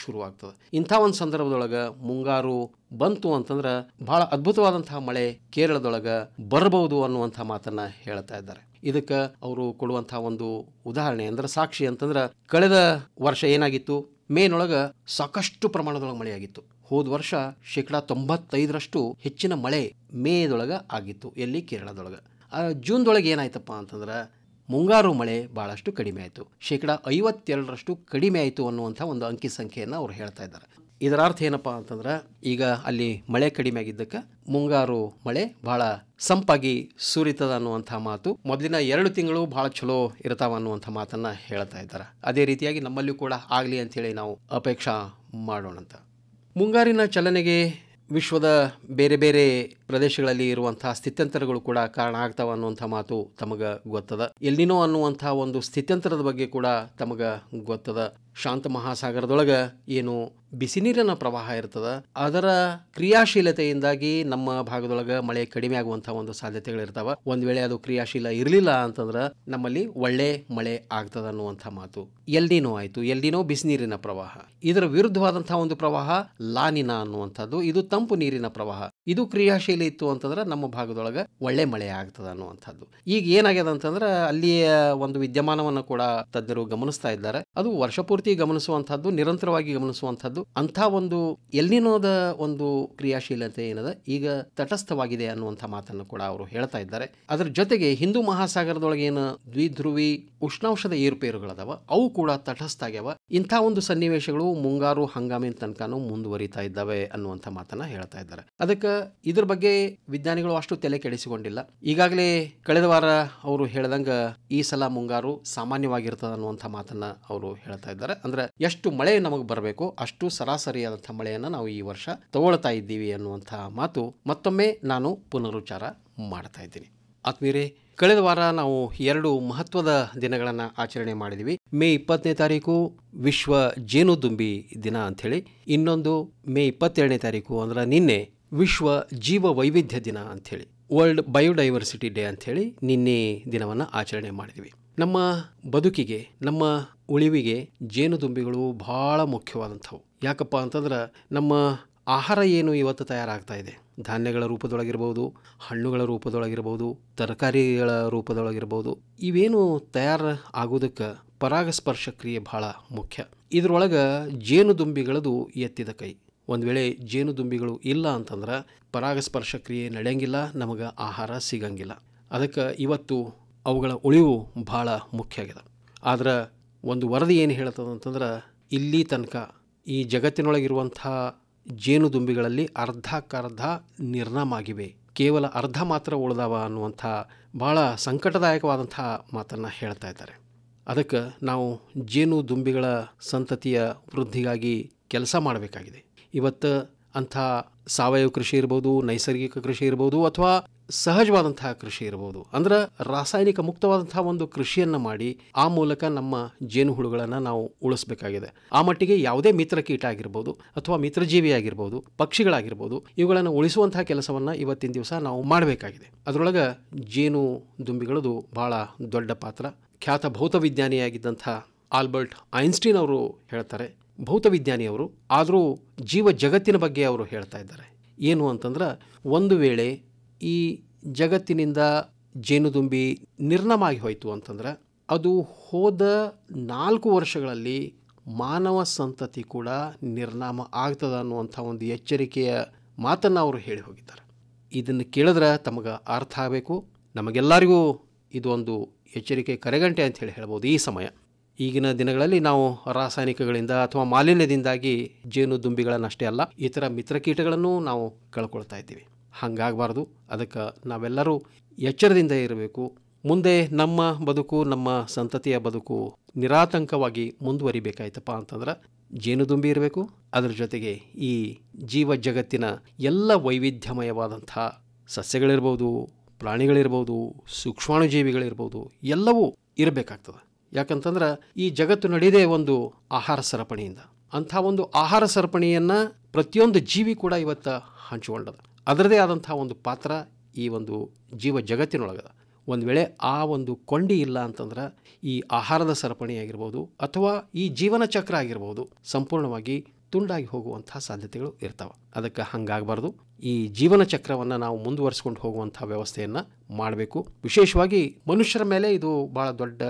ಶುರು ಆಗ್ತದೆ ಇಂಥ ಒಂದು ಸಂದರ್ಭದೊಳಗ ಮುಂಗಾರು ಬಂತು ಅಂತಂದ್ರ ಬಹಳ ಅದ್ಭುತವಾದಂತಹ ಮಳೆ ಕೇರಳದೊಳಗ ಬರಬಹುದು ಅನ್ನುವಂಥ ಮಾತನ್ನ ಹೇಳ್ತಾ ಇದ್ದಾರೆ ಇದಕ್ಕೆ ಅವರು ಕೊಡುವಂತಹ ಒಂದು ಉದಾಹರಣೆ ಅಂದ್ರೆ ಸಾಕ್ಷಿ ಅಂತಂದ್ರ ಕಳೆದ ವರ್ಷ ಏನಾಗಿತ್ತು ಮೇನೊಳಗ ಸಾಕಷ್ಟು ಪ್ರಮಾಣದೊಳಗೆ ಮಳೆಯಾಗಿತ್ತು ಹೋದ ವರ್ಷ ಶೇಕಡಾ ತೊಂಬತ್ತೈದರಷ್ಟು ಹೆಚ್ಚಿನ ಮಳೆ ಮೇದೊಳಗೆ ಆಗಿತ್ತು ಎಲ್ಲಿ ಕೇರಳದೊಳಗೆ ಜೂನ್ದೊಳಗೆ ಏನಾಯ್ತಪ್ಪ ಅಂತಂದ್ರೆ ಮುಂಗಾರು ಮಳೆ ಭಾಳಷ್ಟು ಕಡಿಮೆ ಆಯಿತು ಶೇಕಡಾ ಐವತ್ತೆರಡರಷ್ಟು ಕಡಿಮೆ ಆಯಿತು ಅನ್ನುವಂಥ ಒಂದು ಅಂಕಿ ಸಂಖ್ಯೆಯನ್ನು ಅವ್ರು ಹೇಳ್ತಾ ಇದ್ದಾರೆ ಇದರ ಅರ್ಥ ಏನಪ್ಪ ಅಂತಂದ್ರೆ ಈಗ ಅಲ್ಲಿ ಮಳೆ ಕಡಿಮೆ ಆಗಿದ್ದಕ್ಕೆ ಮುಂಗಾರು ಮಳೆ ಭಾಳ ಸಂಪಾಗಿ ಸುರಿತದ ಅನ್ನುವಂಥ ಮಾತು ಮೊದಲಿನ ಎರಡು ತಿಂಗಳು ಭಾಳ ಚಲೋ ಇರ್ತಾವ ಅನ್ನುವಂಥ ಮಾತನ್ನು ಹೇಳ್ತಾ ಇದ್ದಾರೆ ಅದೇ ರೀತಿಯಾಗಿ ನಮ್ಮಲ್ಲಿಯೂ ಕೂಡ ಆಗಲಿ ಅಂಥೇಳಿ ನಾವು ಅಪೇಕ್ಷಾ ಮಾಡೋಣಂತ ಮುಂಗಾರಿನ ಚಲನೆಗೆ ವಿಶ್ವದ ಬೇರೆ ಬೇರೆ ಪ್ರದೇಶಗಳಲ್ಲಿ ಇರುವಂತಹ ಸ್ಥಿತ್ಯಂತರಗಳು ಕೂಡ ಕಾರಣ ಆಗ್ತಾವ ಅನ್ನುವಂಥ ಮಾತು ತಮಗೆ ಗೊತ್ತದ ಎಲ್ಲಿನೋ ಅನ್ನುವಂಥ ಒಂದು ಸ್ಥಿತ್ಯಂತರದ ಬಗ್ಗೆ ಕೂಡ ತಮಗೆ ಗೊತ್ತದ ಶಾಂತ ಮಹಾಸಾಗರದೊಳಗೆ ಏನು ಬಿಸಿ ನೀರಿನ ಪ್ರವಾಹ ಇರ್ತದ ಅದರ ಕ್ರಿಯಾಶೀಲತೆಯಿಂದಾಗಿ ನಮ್ಮ ಭಾಗದೊಳಗೆ ಮಳೆ ಕಡಿಮೆ ಆಗುವಂತಹ ಒಂದು ಸಾಧ್ಯತೆಗಳಿರ್ತಾವೆ ಒಂದು ವೇಳೆ ಅದು ಕ್ರಿಯಾಶೀಲ ಇರಲಿಲ್ಲ ಅಂತಂದ್ರೆ ನಮ್ಮಲ್ಲಿ ಒಳ್ಳೆ ಮಳೆ ಆಗ್ತದ ಅನ್ನುವಂಥ ಮಾತು ಎಲ್ಡಿನೋ ಆಯಿತು ಎಲ್ಡಿನೋ ಬಿಸಿ ನೀರಿನ ಪ್ರವಾಹ ಇದರ ವಿರುದ್ಧವಾದಂತಹ ಒಂದು ಪ್ರವಾಹ ಲಾನಿನ ಅನ್ನುವಂಥದ್ದು ಇದು ತಂಪು ನೀರಿನ ಪ್ರವಾಹ ಇದು ಕ್ರಿಯಾಶೀಲ ಇತ್ತು ಅಂತಂದ್ರೆ ನಮ್ಮ ಭಾಗದೊಳಗೆ ಒಳ್ಳೆ ಮಳೆ ಆಗ್ತದೆ ಅನ್ನುವಂಥದ್ದು ಈಗ ಏನಾಗ್ಯದ ಅಂತಂದ್ರೆ ಅಲ್ಲಿಯ ಒಂದು ವಿದ್ಯಮಾನವನ್ನು ಕೂಡ ತಜ್ಞರು ಗಮನಿಸ್ತಾ ಇದ್ದಾರೆ ಅದು ವರ್ಷಪೂರ್ತಿ ಗಮನಿಸುವಂಥದ್ದು ನಿರಂತರವಾಗಿ ಗಮನಿಸುವಂಥದ್ದು ಅಂಥ ಒಂದು ಎಲ್ಲಿನೋದ ಒಂದು ಕ್ರಿಯಾಶೀಲತೆ ಏನದ ಈಗ ತಟಸ್ಥವಾಗಿದೆ ಅನ್ನುವಂಥ ಮಾತನ್ನು ಕೂಡ ಅವರು ಹೇಳ್ತಾ ಇದ್ದಾರೆ ಅದರ ಜೊತೆಗೆ ಹಿಂದೂ ಮಹಾಸಾಗರದೊಳಗೆ ಏನು ದ್ವಿಧ್ರುವಿ ಉಷ್ಣಾಂಶದ ಏರುಪೇರುಗಳದಾವ ಅವು ಕೂಡ ತಟಸ್ಥ ಆಗ್ಯಾವ ಇಂಥ ಒಂದು ಸನ್ನಿವೇಶಗಳು ಮುಂಗಾರು ಹಂಗಾಮಿನ ತನಕನೂ ಮುಂದುವರಿತಾ ಇದ್ದಾವೆ ಅನ್ನುವಂಥ ಮಾತನ್ನ ಹೇಳ್ತಾ ಇದ್ದಾರೆ ಅದಕ್ಕೆ ಇದ್ರ ಬಗ್ಗೆ ವಿಜ್ಞಾನಿಗಳು ಅಷ್ಟು ತಲೆ ಕೆಡಿಸಿಕೊಂಡಿಲ್ಲ ಈಗಾಗಲೇ ಕಳೆದ ವಾರ ಅವರು ಹೇಳ್ದಂಗ ಈ ಸಲ ಮುಂಗಾರು ಸಾಮಾನ್ಯವಾಗಿರ್ತದೆ ಅನ್ನುವಂಥ ಮಾತನ್ನ ಅವರು ಹೇಳ್ತಾ ಇದ್ದಾರೆ ಅಂದ್ರೆ ಎಷ್ಟು ಮಳೆ ನಮಗೆ ಬರಬೇಕು ಅಷ್ಟು ಸರಾಸರಿಯಾದಂಥ ಮಳೆಯನ್ನ ನಾವು ಈ ವರ್ಷ ತಗೊಳ್ತಾ ಇದ್ದೀವಿ ಅನ್ನುವಂತಹ ಮಾತು ಮತ್ತೊಮ್ಮೆ ನಾನು ಪುನರುಚ್ಚಾರ ಮಾಡ್ತಾ ಇದ್ದೀನಿ ಆತ್ಮೀಯರೇ ಕಳೆದ ವಾರ ನಾವು ಎರಡು ಮಹತ್ವದ ದಿನಗಳನ್ನು ಆಚರಣೆ ಮಾಡಿದ್ವಿ ಮೇ ಇಪ್ಪತ್ತನೇ ತಾರೀಕು ವಿಶ್ವ ಜೇನುದುಂಬಿ ದಿನ ಅಂಥೇಳಿ ಇನ್ನೊಂದು ಮೇ ಇಪ್ಪತ್ತೆರಡನೇ ತಾರೀಕು ಅಂದ್ರೆ ನಿನ್ನೆ ವಿಶ್ವ ಜೀವ ವೈವಿಧ್ಯ ದಿನ ಅಂಥೇಳಿ ವರ್ಲ್ಡ್ ಬಯೋಡೈವರ್ಸಿಟಿ ಡೇ ಅಂಥೇಳಿ ನಿನ್ನೆ ದಿನವನ್ನು ಆಚರಣೆ ಮಾಡಿದ್ವಿ ನಮ್ಮ ಬದುಕಿಗೆ ನಮ್ಮ ಉಳಿವಿಗೆ ಜೇನುದುಂಬಿಗಳು ಭಾಳ ಮುಖ್ಯವಾದಂಥವು ಯಾಕಪ್ಪ ಅಂತಂದ್ರೆ ನಮ್ಮ ಆಹಾರ ಏನು ಇವತ್ತು ತಯಾರಾಗ್ತಾ ಇದೆ ಧಾನ್ಯಗಳ ರೂಪದೊಳಗಿರ್ಬೋದು ಹಣ್ಣುಗಳ ರೂಪದೊಳಗಿರ್ಬೋದು ತರಕಾರಿಗಳ ರೂಪದೊಳಗಿರ್ಬೋದು ಇವೇನು ತಯಾರು ಆಗೋದಕ್ಕೆ ಪರಾಗಸ್ಪರ್ಶ ಕ್ರಿಯೆ ಭಾಳ ಮುಖ್ಯ ಇದರೊಳಗೆ ಜೇನುದುಂಬಿಗಳದು ಎತ್ತಿದ ಕೈ ಒಂದು ವೇಳೆ ದುಂಬಿಗಳು ಇಲ್ಲ ಅಂತಂದ್ರೆ ಪರಾಗಸ್ಪರ್ಶ ಕ್ರಿಯೆ ನಡೆಯಂಗಿಲ್ಲ ನಮಗೆ ಆಹಾರ ಸಿಗಂಗಿಲ್ಲ ಅದಕ್ಕೆ ಇವತ್ತು ಅವುಗಳ ಉಳಿವು ಭಾಳ ಮುಖ್ಯ ಆಗಿದೆ ಆದ್ರೆ ಒಂದು ವರದಿ ಏನು ಹೇಳ್ತದೆ ಅಂತಂದ್ರೆ ಇಲ್ಲಿ ತನಕ ಈ ಜಗತ್ತಿನೊಳಗಿರುವಂಥ ಜೇನುದುಂಬಿಗಳಲ್ಲಿ ಅರ್ಧಕ್ಕರ್ಧ ನಿರ್ನಾಮ ಆಗಿವೆ ಕೇವಲ ಅರ್ಧ ಮಾತ್ರ ಉಳಿದಾವ ಅನ್ನುವಂಥ ಭಾಳ ಸಂಕಟದಾಯಕವಾದಂಥ ಮಾತನ್ನು ಹೇಳ್ತಾ ಇದ್ದಾರೆ ಅದಕ್ಕೆ ನಾವು ಜೇನು ದುಂಬಿಗಳ ಸಂತತಿಯ ವೃದ್ಧಿಗಾಗಿ ಕೆಲಸ ಮಾಡಬೇಕಾಗಿದೆ ಇವತ್ತು ಅಂಥ ಸಾವಯವ ಕೃಷಿ ಇರ್ಬೋದು ನೈಸರ್ಗಿಕ ಕೃಷಿ ಇರ್ಬೋದು ಅಥವಾ ಸಹಜವಾದಂತಹ ಕೃಷಿ ಇರ್ಬೋದು ಅಂದ್ರೆ ರಾಸಾಯನಿಕ ಮುಕ್ತವಾದಂತಹ ಒಂದು ಕೃಷಿಯನ್ನು ಮಾಡಿ ಆ ಮೂಲಕ ನಮ್ಮ ಹುಳುಗಳನ್ನು ನಾವು ಉಳಿಸಬೇಕಾಗಿದೆ ಆ ಮಟ್ಟಿಗೆ ಯಾವುದೇ ಕೀಟ ಆಗಿರ್ಬೋದು ಅಥವಾ ಮಿತ್ರಜೀವಿ ಆಗಿರ್ಬೋದು ಪಕ್ಷಿಗಳಾಗಿರ್ಬೋದು ಇವುಗಳನ್ನು ಉಳಿಸುವಂತಹ ಕೆಲಸವನ್ನು ಇವತ್ತಿನ ದಿವಸ ನಾವು ಮಾಡಬೇಕಾಗಿದೆ ಅದರೊಳಗೆ ಜೇನು ದುಂಬಿಗಳದು ಬಹಳ ದೊಡ್ಡ ಪಾತ್ರ ಖ್ಯಾತ ಭೌತ ವಿಜ್ಞಾನಿಯಾಗಿದ್ದಂಥ ಆಲ್ಬರ್ಟ್ ಐನ್ಸ್ಟೀನ್ ಅವರು ಹೇಳ್ತಾರೆ ಭೌತವಿಜ್ಞಾನಿಯವರು ಆದರೂ ಜೀವ ಜಗತ್ತಿನ ಬಗ್ಗೆ ಅವರು ಹೇಳ್ತಾ ಇದ್ದಾರೆ ಏನು ಅಂತಂದ್ರೆ ಒಂದು ವೇಳೆ ಈ ಜಗತ್ತಿನಿಂದ ಜೇನುದುಂಬಿ ನಿರ್ನಮಾಗಿ ಹೋಯಿತು ಅಂತಂದ್ರೆ ಅದು ಹೋದ ನಾಲ್ಕು ವರ್ಷಗಳಲ್ಲಿ ಮಾನವ ಸಂತತಿ ಕೂಡ ನಿರ್ನಾಮ ಆಗ್ತದ ಅನ್ನುವಂಥ ಒಂದು ಎಚ್ಚರಿಕೆಯ ಮಾತನ್ನು ಅವರು ಹೇಳಿ ಹೋಗಿದ್ದಾರೆ ಇದನ್ನು ಕೇಳಿದ್ರೆ ತಮಗೆ ಅರ್ಥ ಆಗಬೇಕು ನಮಗೆಲ್ಲರಿಗೂ ಇದೊಂದು ಎಚ್ಚರಿಕೆ ಕರೆಗಂಟೆ ಅಂತ ಹೇಳಿ ಹೇಳ್ಬೋದು ಈ ಸಮಯ ಈಗಿನ ದಿನಗಳಲ್ಲಿ ನಾವು ರಾಸಾಯನಿಕಗಳಿಂದ ಅಥವಾ ಮಾಲಿನ್ಯದಿಂದಾಗಿ ಜೇನು ದುಂಬಿಗಳನ್ನಷ್ಟೇ ಅಲ್ಲ ಇತರ ಮಿತ್ರಕೀಟಗಳನ್ನು ನಾವು ಕಳ್ಕೊಳ್ತಾ ಇದ್ದೀವಿ ಹಂಗಾಗಬಾರ್ದು ಅದಕ್ಕೆ ನಾವೆಲ್ಲರೂ ಎಚ್ಚರದಿಂದ ಇರಬೇಕು ಮುಂದೆ ನಮ್ಮ ಬದುಕು ನಮ್ಮ ಸಂತತಿಯ ಬದುಕು ನಿರಾತಂಕವಾಗಿ ಮುಂದುವರಿಬೇಕಾಯ್ತಪ್ಪ ಅಂತಂದ್ರೆ ದುಂಬಿ ಇರಬೇಕು ಅದರ ಜೊತೆಗೆ ಈ ಜೀವ ಜಗತ್ತಿನ ಎಲ್ಲ ವೈವಿಧ್ಯಮಯವಾದಂಥ ಸಸ್ಯಗಳಿರ್ಬೋದು ಪ್ರಾಣಿಗಳಿರ್ಬೋದು ಸೂಕ್ಷ್ಮಾಣುಜೀವಿಗಳಿರ್ಬೋದು ಎಲ್ಲವೂ ಇರಬೇಕಾಗ್ತದೆ ಯಾಕಂತಂದ್ರೆ ಈ ಜಗತ್ತು ನಡೆಯದೇ ಒಂದು ಆಹಾರ ಸರಪಣಿಯಿಂದ ಅಂಥ ಒಂದು ಆಹಾರ ಸರಪಣಿಯನ್ನು ಪ್ರತಿಯೊಂದು ಜೀವಿ ಕೂಡ ಇವತ್ತು ಹಂಚಿಕೊಂಡದ ಅದರದೇ ಆದಂಥ ಒಂದು ಪಾತ್ರ ಈ ಒಂದು ಜೀವ ಜಗತ್ತಿನೊಳಗದ ಒಂದು ವೇಳೆ ಆ ಒಂದು ಕೊಂಡಿ ಇಲ್ಲ ಅಂತಂದ್ರೆ ಈ ಆಹಾರದ ಸರಪಣಿ ಆಗಿರ್ಬೋದು ಅಥವಾ ಈ ಜೀವನ ಚಕ್ರ ಆಗಿರ್ಬೋದು ಸಂಪೂರ್ಣವಾಗಿ ತುಂಡಾಗಿ ಹೋಗುವಂಥ ಸಾಧ್ಯತೆಗಳು ಇರ್ತಾವೆ ಅದಕ್ಕೆ ಹಂಗಾಗಬಾರ್ದು ಈ ಜೀವನ ಚಕ್ರವನ್ನು ನಾವು ಮುಂದುವರಿಸಿಕೊಂಡು ಹೋಗುವಂಥ ವ್ಯವಸ್ಥೆಯನ್ನು ಮಾಡಬೇಕು ವಿಶೇಷವಾಗಿ ಮನುಷ್ಯರ ಮೇಲೆ ಇದು ಬಹಳ ದೊಡ್ಡ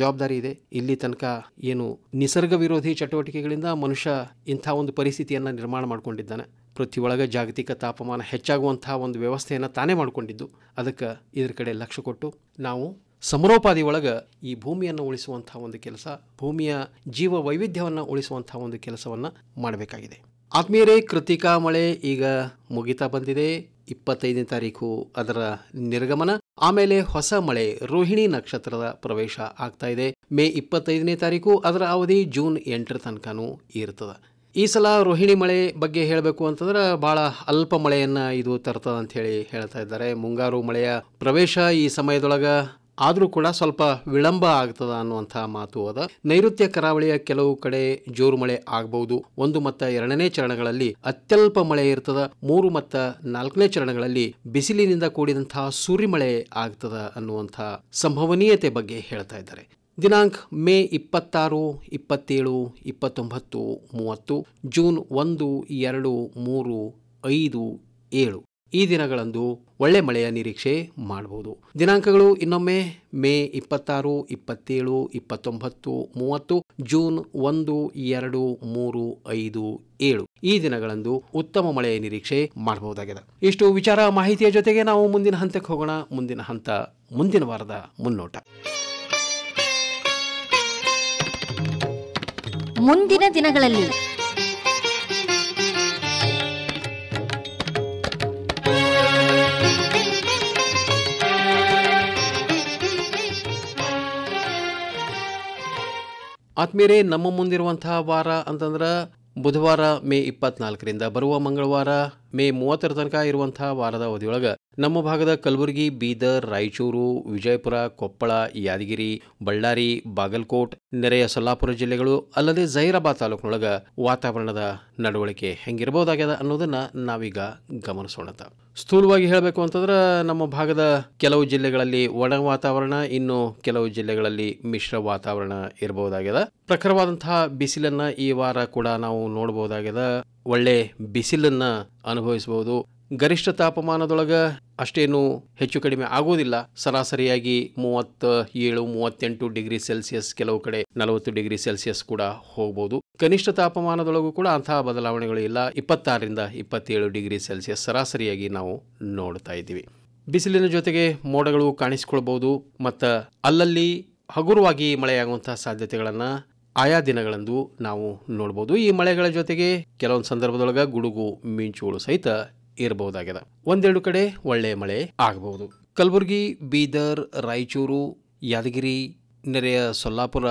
ಜವಾಬ್ದಾರಿ ಇದೆ ಇಲ್ಲಿ ತನಕ ಏನು ನಿಸರ್ಗ ವಿರೋಧಿ ಚಟುವಟಿಕೆಗಳಿಂದ ಮನುಷ್ಯ ಇಂಥ ಒಂದು ಪರಿಸ್ಥಿತಿಯನ್ನು ನಿರ್ಮಾಣ ಮಾಡಿಕೊಂಡಿದ್ದಾನೆ ಒಳಗೆ ಜಾಗತಿಕ ತಾಪಮಾನ ಹೆಚ್ಚಾಗುವಂತಹ ಒಂದು ವ್ಯವಸ್ಥೆಯನ್ನು ತಾನೇ ಮಾಡಿಕೊಂಡಿದ್ದು ಅದಕ್ಕೆ ಇದ್ರ ಕಡೆ ಲಕ್ಷ್ಯ ಕೊಟ್ಟು ನಾವು ಸಮರೋಪಾದಿ ಒಳಗೆ ಈ ಭೂಮಿಯನ್ನು ಉಳಿಸುವಂತಹ ಒಂದು ಕೆಲಸ ಭೂಮಿಯ ಜೀವ ವೈವಿಧ್ಯವನ್ನು ಉಳಿಸುವಂತಹ ಒಂದು ಕೆಲಸವನ್ನು ಮಾಡಬೇಕಾಗಿದೆ ಆತ್ಮೀಯರೇ ಕೃತಿಕಾ ಮಳೆ ಈಗ ಮುಗಿತಾ ಬಂದಿದೆ ಇಪ್ಪತ್ತೈದನೇ ತಾರೀಕು ಅದರ ನಿರ್ಗಮನ ಆಮೇಲೆ ಹೊಸ ಮಳೆ ರೋಹಿಣಿ ನಕ್ಷತ್ರದ ಪ್ರವೇಶ ಆಗ್ತಾ ಇದೆ ಮೇ ಇಪ್ಪತ್ತೈದನೇ ತಾರೀಕು ಅದರ ಅವಧಿ ಜೂನ್ ಎಂಟರ ತನಕನೂ ಇರ್ತದೆ ಈ ಸಲ ರೋಹಿಣಿ ಮಳೆ ಬಗ್ಗೆ ಹೇಳಬೇಕು ಅಂತಂದ್ರೆ ಬಹಳ ಅಲ್ಪ ಮಳೆಯನ್ನು ಇದು ತರ್ತದಂತ ಅಂತ ಹೇಳಿ ಹೇಳ್ತಾ ಇದ್ದಾರೆ ಮುಂಗಾರು ಮಳೆಯ ಪ್ರವೇಶ ಈ ಸಮಯದೊಳಗೆ ಆದರೂ ಕೂಡ ಸ್ವಲ್ಪ ವಿಳಂಬ ಆಗ್ತದ ಅನ್ನುವಂತಹ ಮಾತು ಅದ ನೈಋತ್ಯ ಕರಾವಳಿಯ ಕೆಲವು ಕಡೆ ಜೋರು ಮಳೆ ಆಗಬಹುದು ಒಂದು ಮತ್ತು ಎರಡನೇ ಚರಣಗಳಲ್ಲಿ ಅತ್ಯಲ್ಪ ಮಳೆ ಇರ್ತದ ಮೂರು ಮತ್ತು ನಾಲ್ಕನೇ ಚರಣಗಳಲ್ಲಿ ಬಿಸಿಲಿನಿಂದ ಕೂಡಿದಂತಹ ಸುರಿಮಳೆ ಆಗ್ತದ ಅನ್ನುವಂಥ ಸಂಭವನೀಯತೆ ಬಗ್ಗೆ ಹೇಳ್ತಾ ಇದ್ದಾರೆ ದಿನಾಂಕ ಮೇ ಇಪ್ಪತ್ತಾರು ಇಪ್ಪತ್ತೇಳು ಇಪ್ಪತ್ತೊಂಬತ್ತು ಮೂವತ್ತು ಜೂನ್ ಒಂದು ಎರಡು ಮೂರು ಐದು ಏಳು ಈ ದಿನಗಳಂದು ಒಳ್ಳೆ ಮಳೆಯ ನಿರೀಕ್ಷೆ ಮಾಡಬಹುದು ದಿನಾಂಕಗಳು ಇನ್ನೊಮ್ಮೆ ಮೇ ಇಪ್ಪತ್ತಾರು ಇಪ್ಪತ್ತೇಳು ಇಪ್ಪತ್ತೊಂಬತ್ತು ಮೂವತ್ತು ಜೂನ್ ಒಂದು ಎರಡು ಮೂರು ಐದು ಏಳು ಈ ದಿನಗಳಂದು ಉತ್ತಮ ಮಳೆಯ ನಿರೀಕ್ಷೆ ಮಾಡಬಹುದಾಗಿದೆ ಇಷ್ಟು ವಿಚಾರ ಮಾಹಿತಿಯ ಜೊತೆಗೆ ನಾವು ಮುಂದಿನ ಹಂತಕ್ಕೆ ಹೋಗೋಣ ಮುಂದಿನ ಹಂತ ಮುಂದಿನ ವಾರದ ಮುನ್ನೋಟ ಮುಂದಿನ ದಿನಗಳಲ್ಲಿ ಆತ್ಮೀಯರೇ ನಮ್ಮ ಮುಂದಿರುವಂತಹ ವಾರ ಅಂತಂದ್ರೆ ಬುಧವಾರ ಮೇ ಇಪ್ಪತ್ನಾಲ್ಕರಿಂದ ಬರುವ ಮಂಗಳವಾರ ಮೇ ಮೂವತ್ತರ ತನಕ ಇರುವಂತಹ ವಾರದ ಅವಧಿಯೊಳಗೆ ನಮ್ಮ ಭಾಗದ ಕಲಬುರಗಿ ಬೀದರ್ ರಾಯಚೂರು ವಿಜಯಪುರ ಕೊಪ್ಪಳ ಯಾದಗಿರಿ ಬಳ್ಳಾರಿ ಬಾಗಲಕೋಟ್ ನೆರೆಯ ಸೊಲ್ಲಾಪುರ ಜಿಲ್ಲೆಗಳು ಅಲ್ಲದೆ ಜೈರಾಬಾದ್ ತಾಲೂಕಿನೊಳಗೆ ವಾತಾವರಣದ ನಡವಳಿಕೆ ಹೆಂಗಿರಬಹುದಾಗ್ಯದ ಅನ್ನೋದನ್ನ ನಾವೀಗ ಗಮನಿಸೋಣ ಸ್ಥೂಲವಾಗಿ ಹೇಳಬೇಕು ಅಂತಂದ್ರೆ ನಮ್ಮ ಭಾಗದ ಕೆಲವು ಜಿಲ್ಲೆಗಳಲ್ಲಿ ಒಣ ವಾತಾವರಣ ಇನ್ನು ಕೆಲವು ಜಿಲ್ಲೆಗಳಲ್ಲಿ ಮಿಶ್ರ ವಾತಾವರಣ ಇರಬಹುದಾಗ್ಯದ ಪ್ರಖರವಾದಂತಹ ಬಿಸಿಲನ್ನ ಈ ವಾರ ಕೂಡ ನಾವು ನೋಡಬಹುದಾಗ್ಯದ ಒಳ್ಳೆ ಬಿಸಿಲನ್ನು ಅನುಭವಿಸಬಹುದು ಗರಿಷ್ಠ ತಾಪಮಾನದೊಳಗೆ ಅಷ್ಟೇನು ಹೆಚ್ಚು ಕಡಿಮೆ ಆಗೋದಿಲ್ಲ ಸರಾಸರಿಯಾಗಿ ಮೂವತ್ತ ಏಳು ಮೂವತ್ತೆಂಟು ಡಿಗ್ರಿ ಸೆಲ್ಸಿಯಸ್ ಕೆಲವು ಕಡೆ ನಲವತ್ತು ಡಿಗ್ರಿ ಸೆಲ್ಸಿಯಸ್ ಕೂಡ ಹೋಗಬಹುದು ಕನಿಷ್ಠ ತಾಪಮಾನದೊಳಗೂ ಕೂಡ ಅಂತಹ ಬದಲಾವಣೆಗಳು ಇಲ್ಲ ಇಪ್ಪತ್ತಾರರಿಂದ ಇಪ್ಪತ್ತೇಳು ಡಿಗ್ರಿ ಸೆಲ್ಸಿಯಸ್ ಸರಾಸರಿಯಾಗಿ ನಾವು ನೋಡ್ತಾ ಇದ್ದೀವಿ ಬಿಸಿಲಿನ ಜೊತೆಗೆ ಮೋಡಗಳು ಕಾಣಿಸಿಕೊಳ್ಬಹುದು ಮತ್ತು ಅಲ್ಲಲ್ಲಿ ಹಗುರವಾಗಿ ಮಳೆಯಾಗುವಂತಹ ಸಾಧ್ಯತೆಗಳನ್ನು ಆಯಾ ದಿನಗಳಂದು ನಾವು ನೋಡ್ಬೋದು ಈ ಮಳೆಗಳ ಜೊತೆಗೆ ಕೆಲವೊಂದು ಸಂದರ್ಭದೊಳಗೆ ಗುಡುಗು ಮಿಂಚುಗಳು ಸಹಿತ ಇರಬಹುದಾಗಿದೆ ಒಂದೆರಡು ಕಡೆ ಒಳ್ಳೆಯ ಮಳೆ ಆಗಬಹುದು ಕಲಬುರಗಿ ಬೀದರ್ ರಾಯಚೂರು ಯಾದಗಿರಿ ನೆರೆಯ ಸೊಲ್ಲಾಪುರ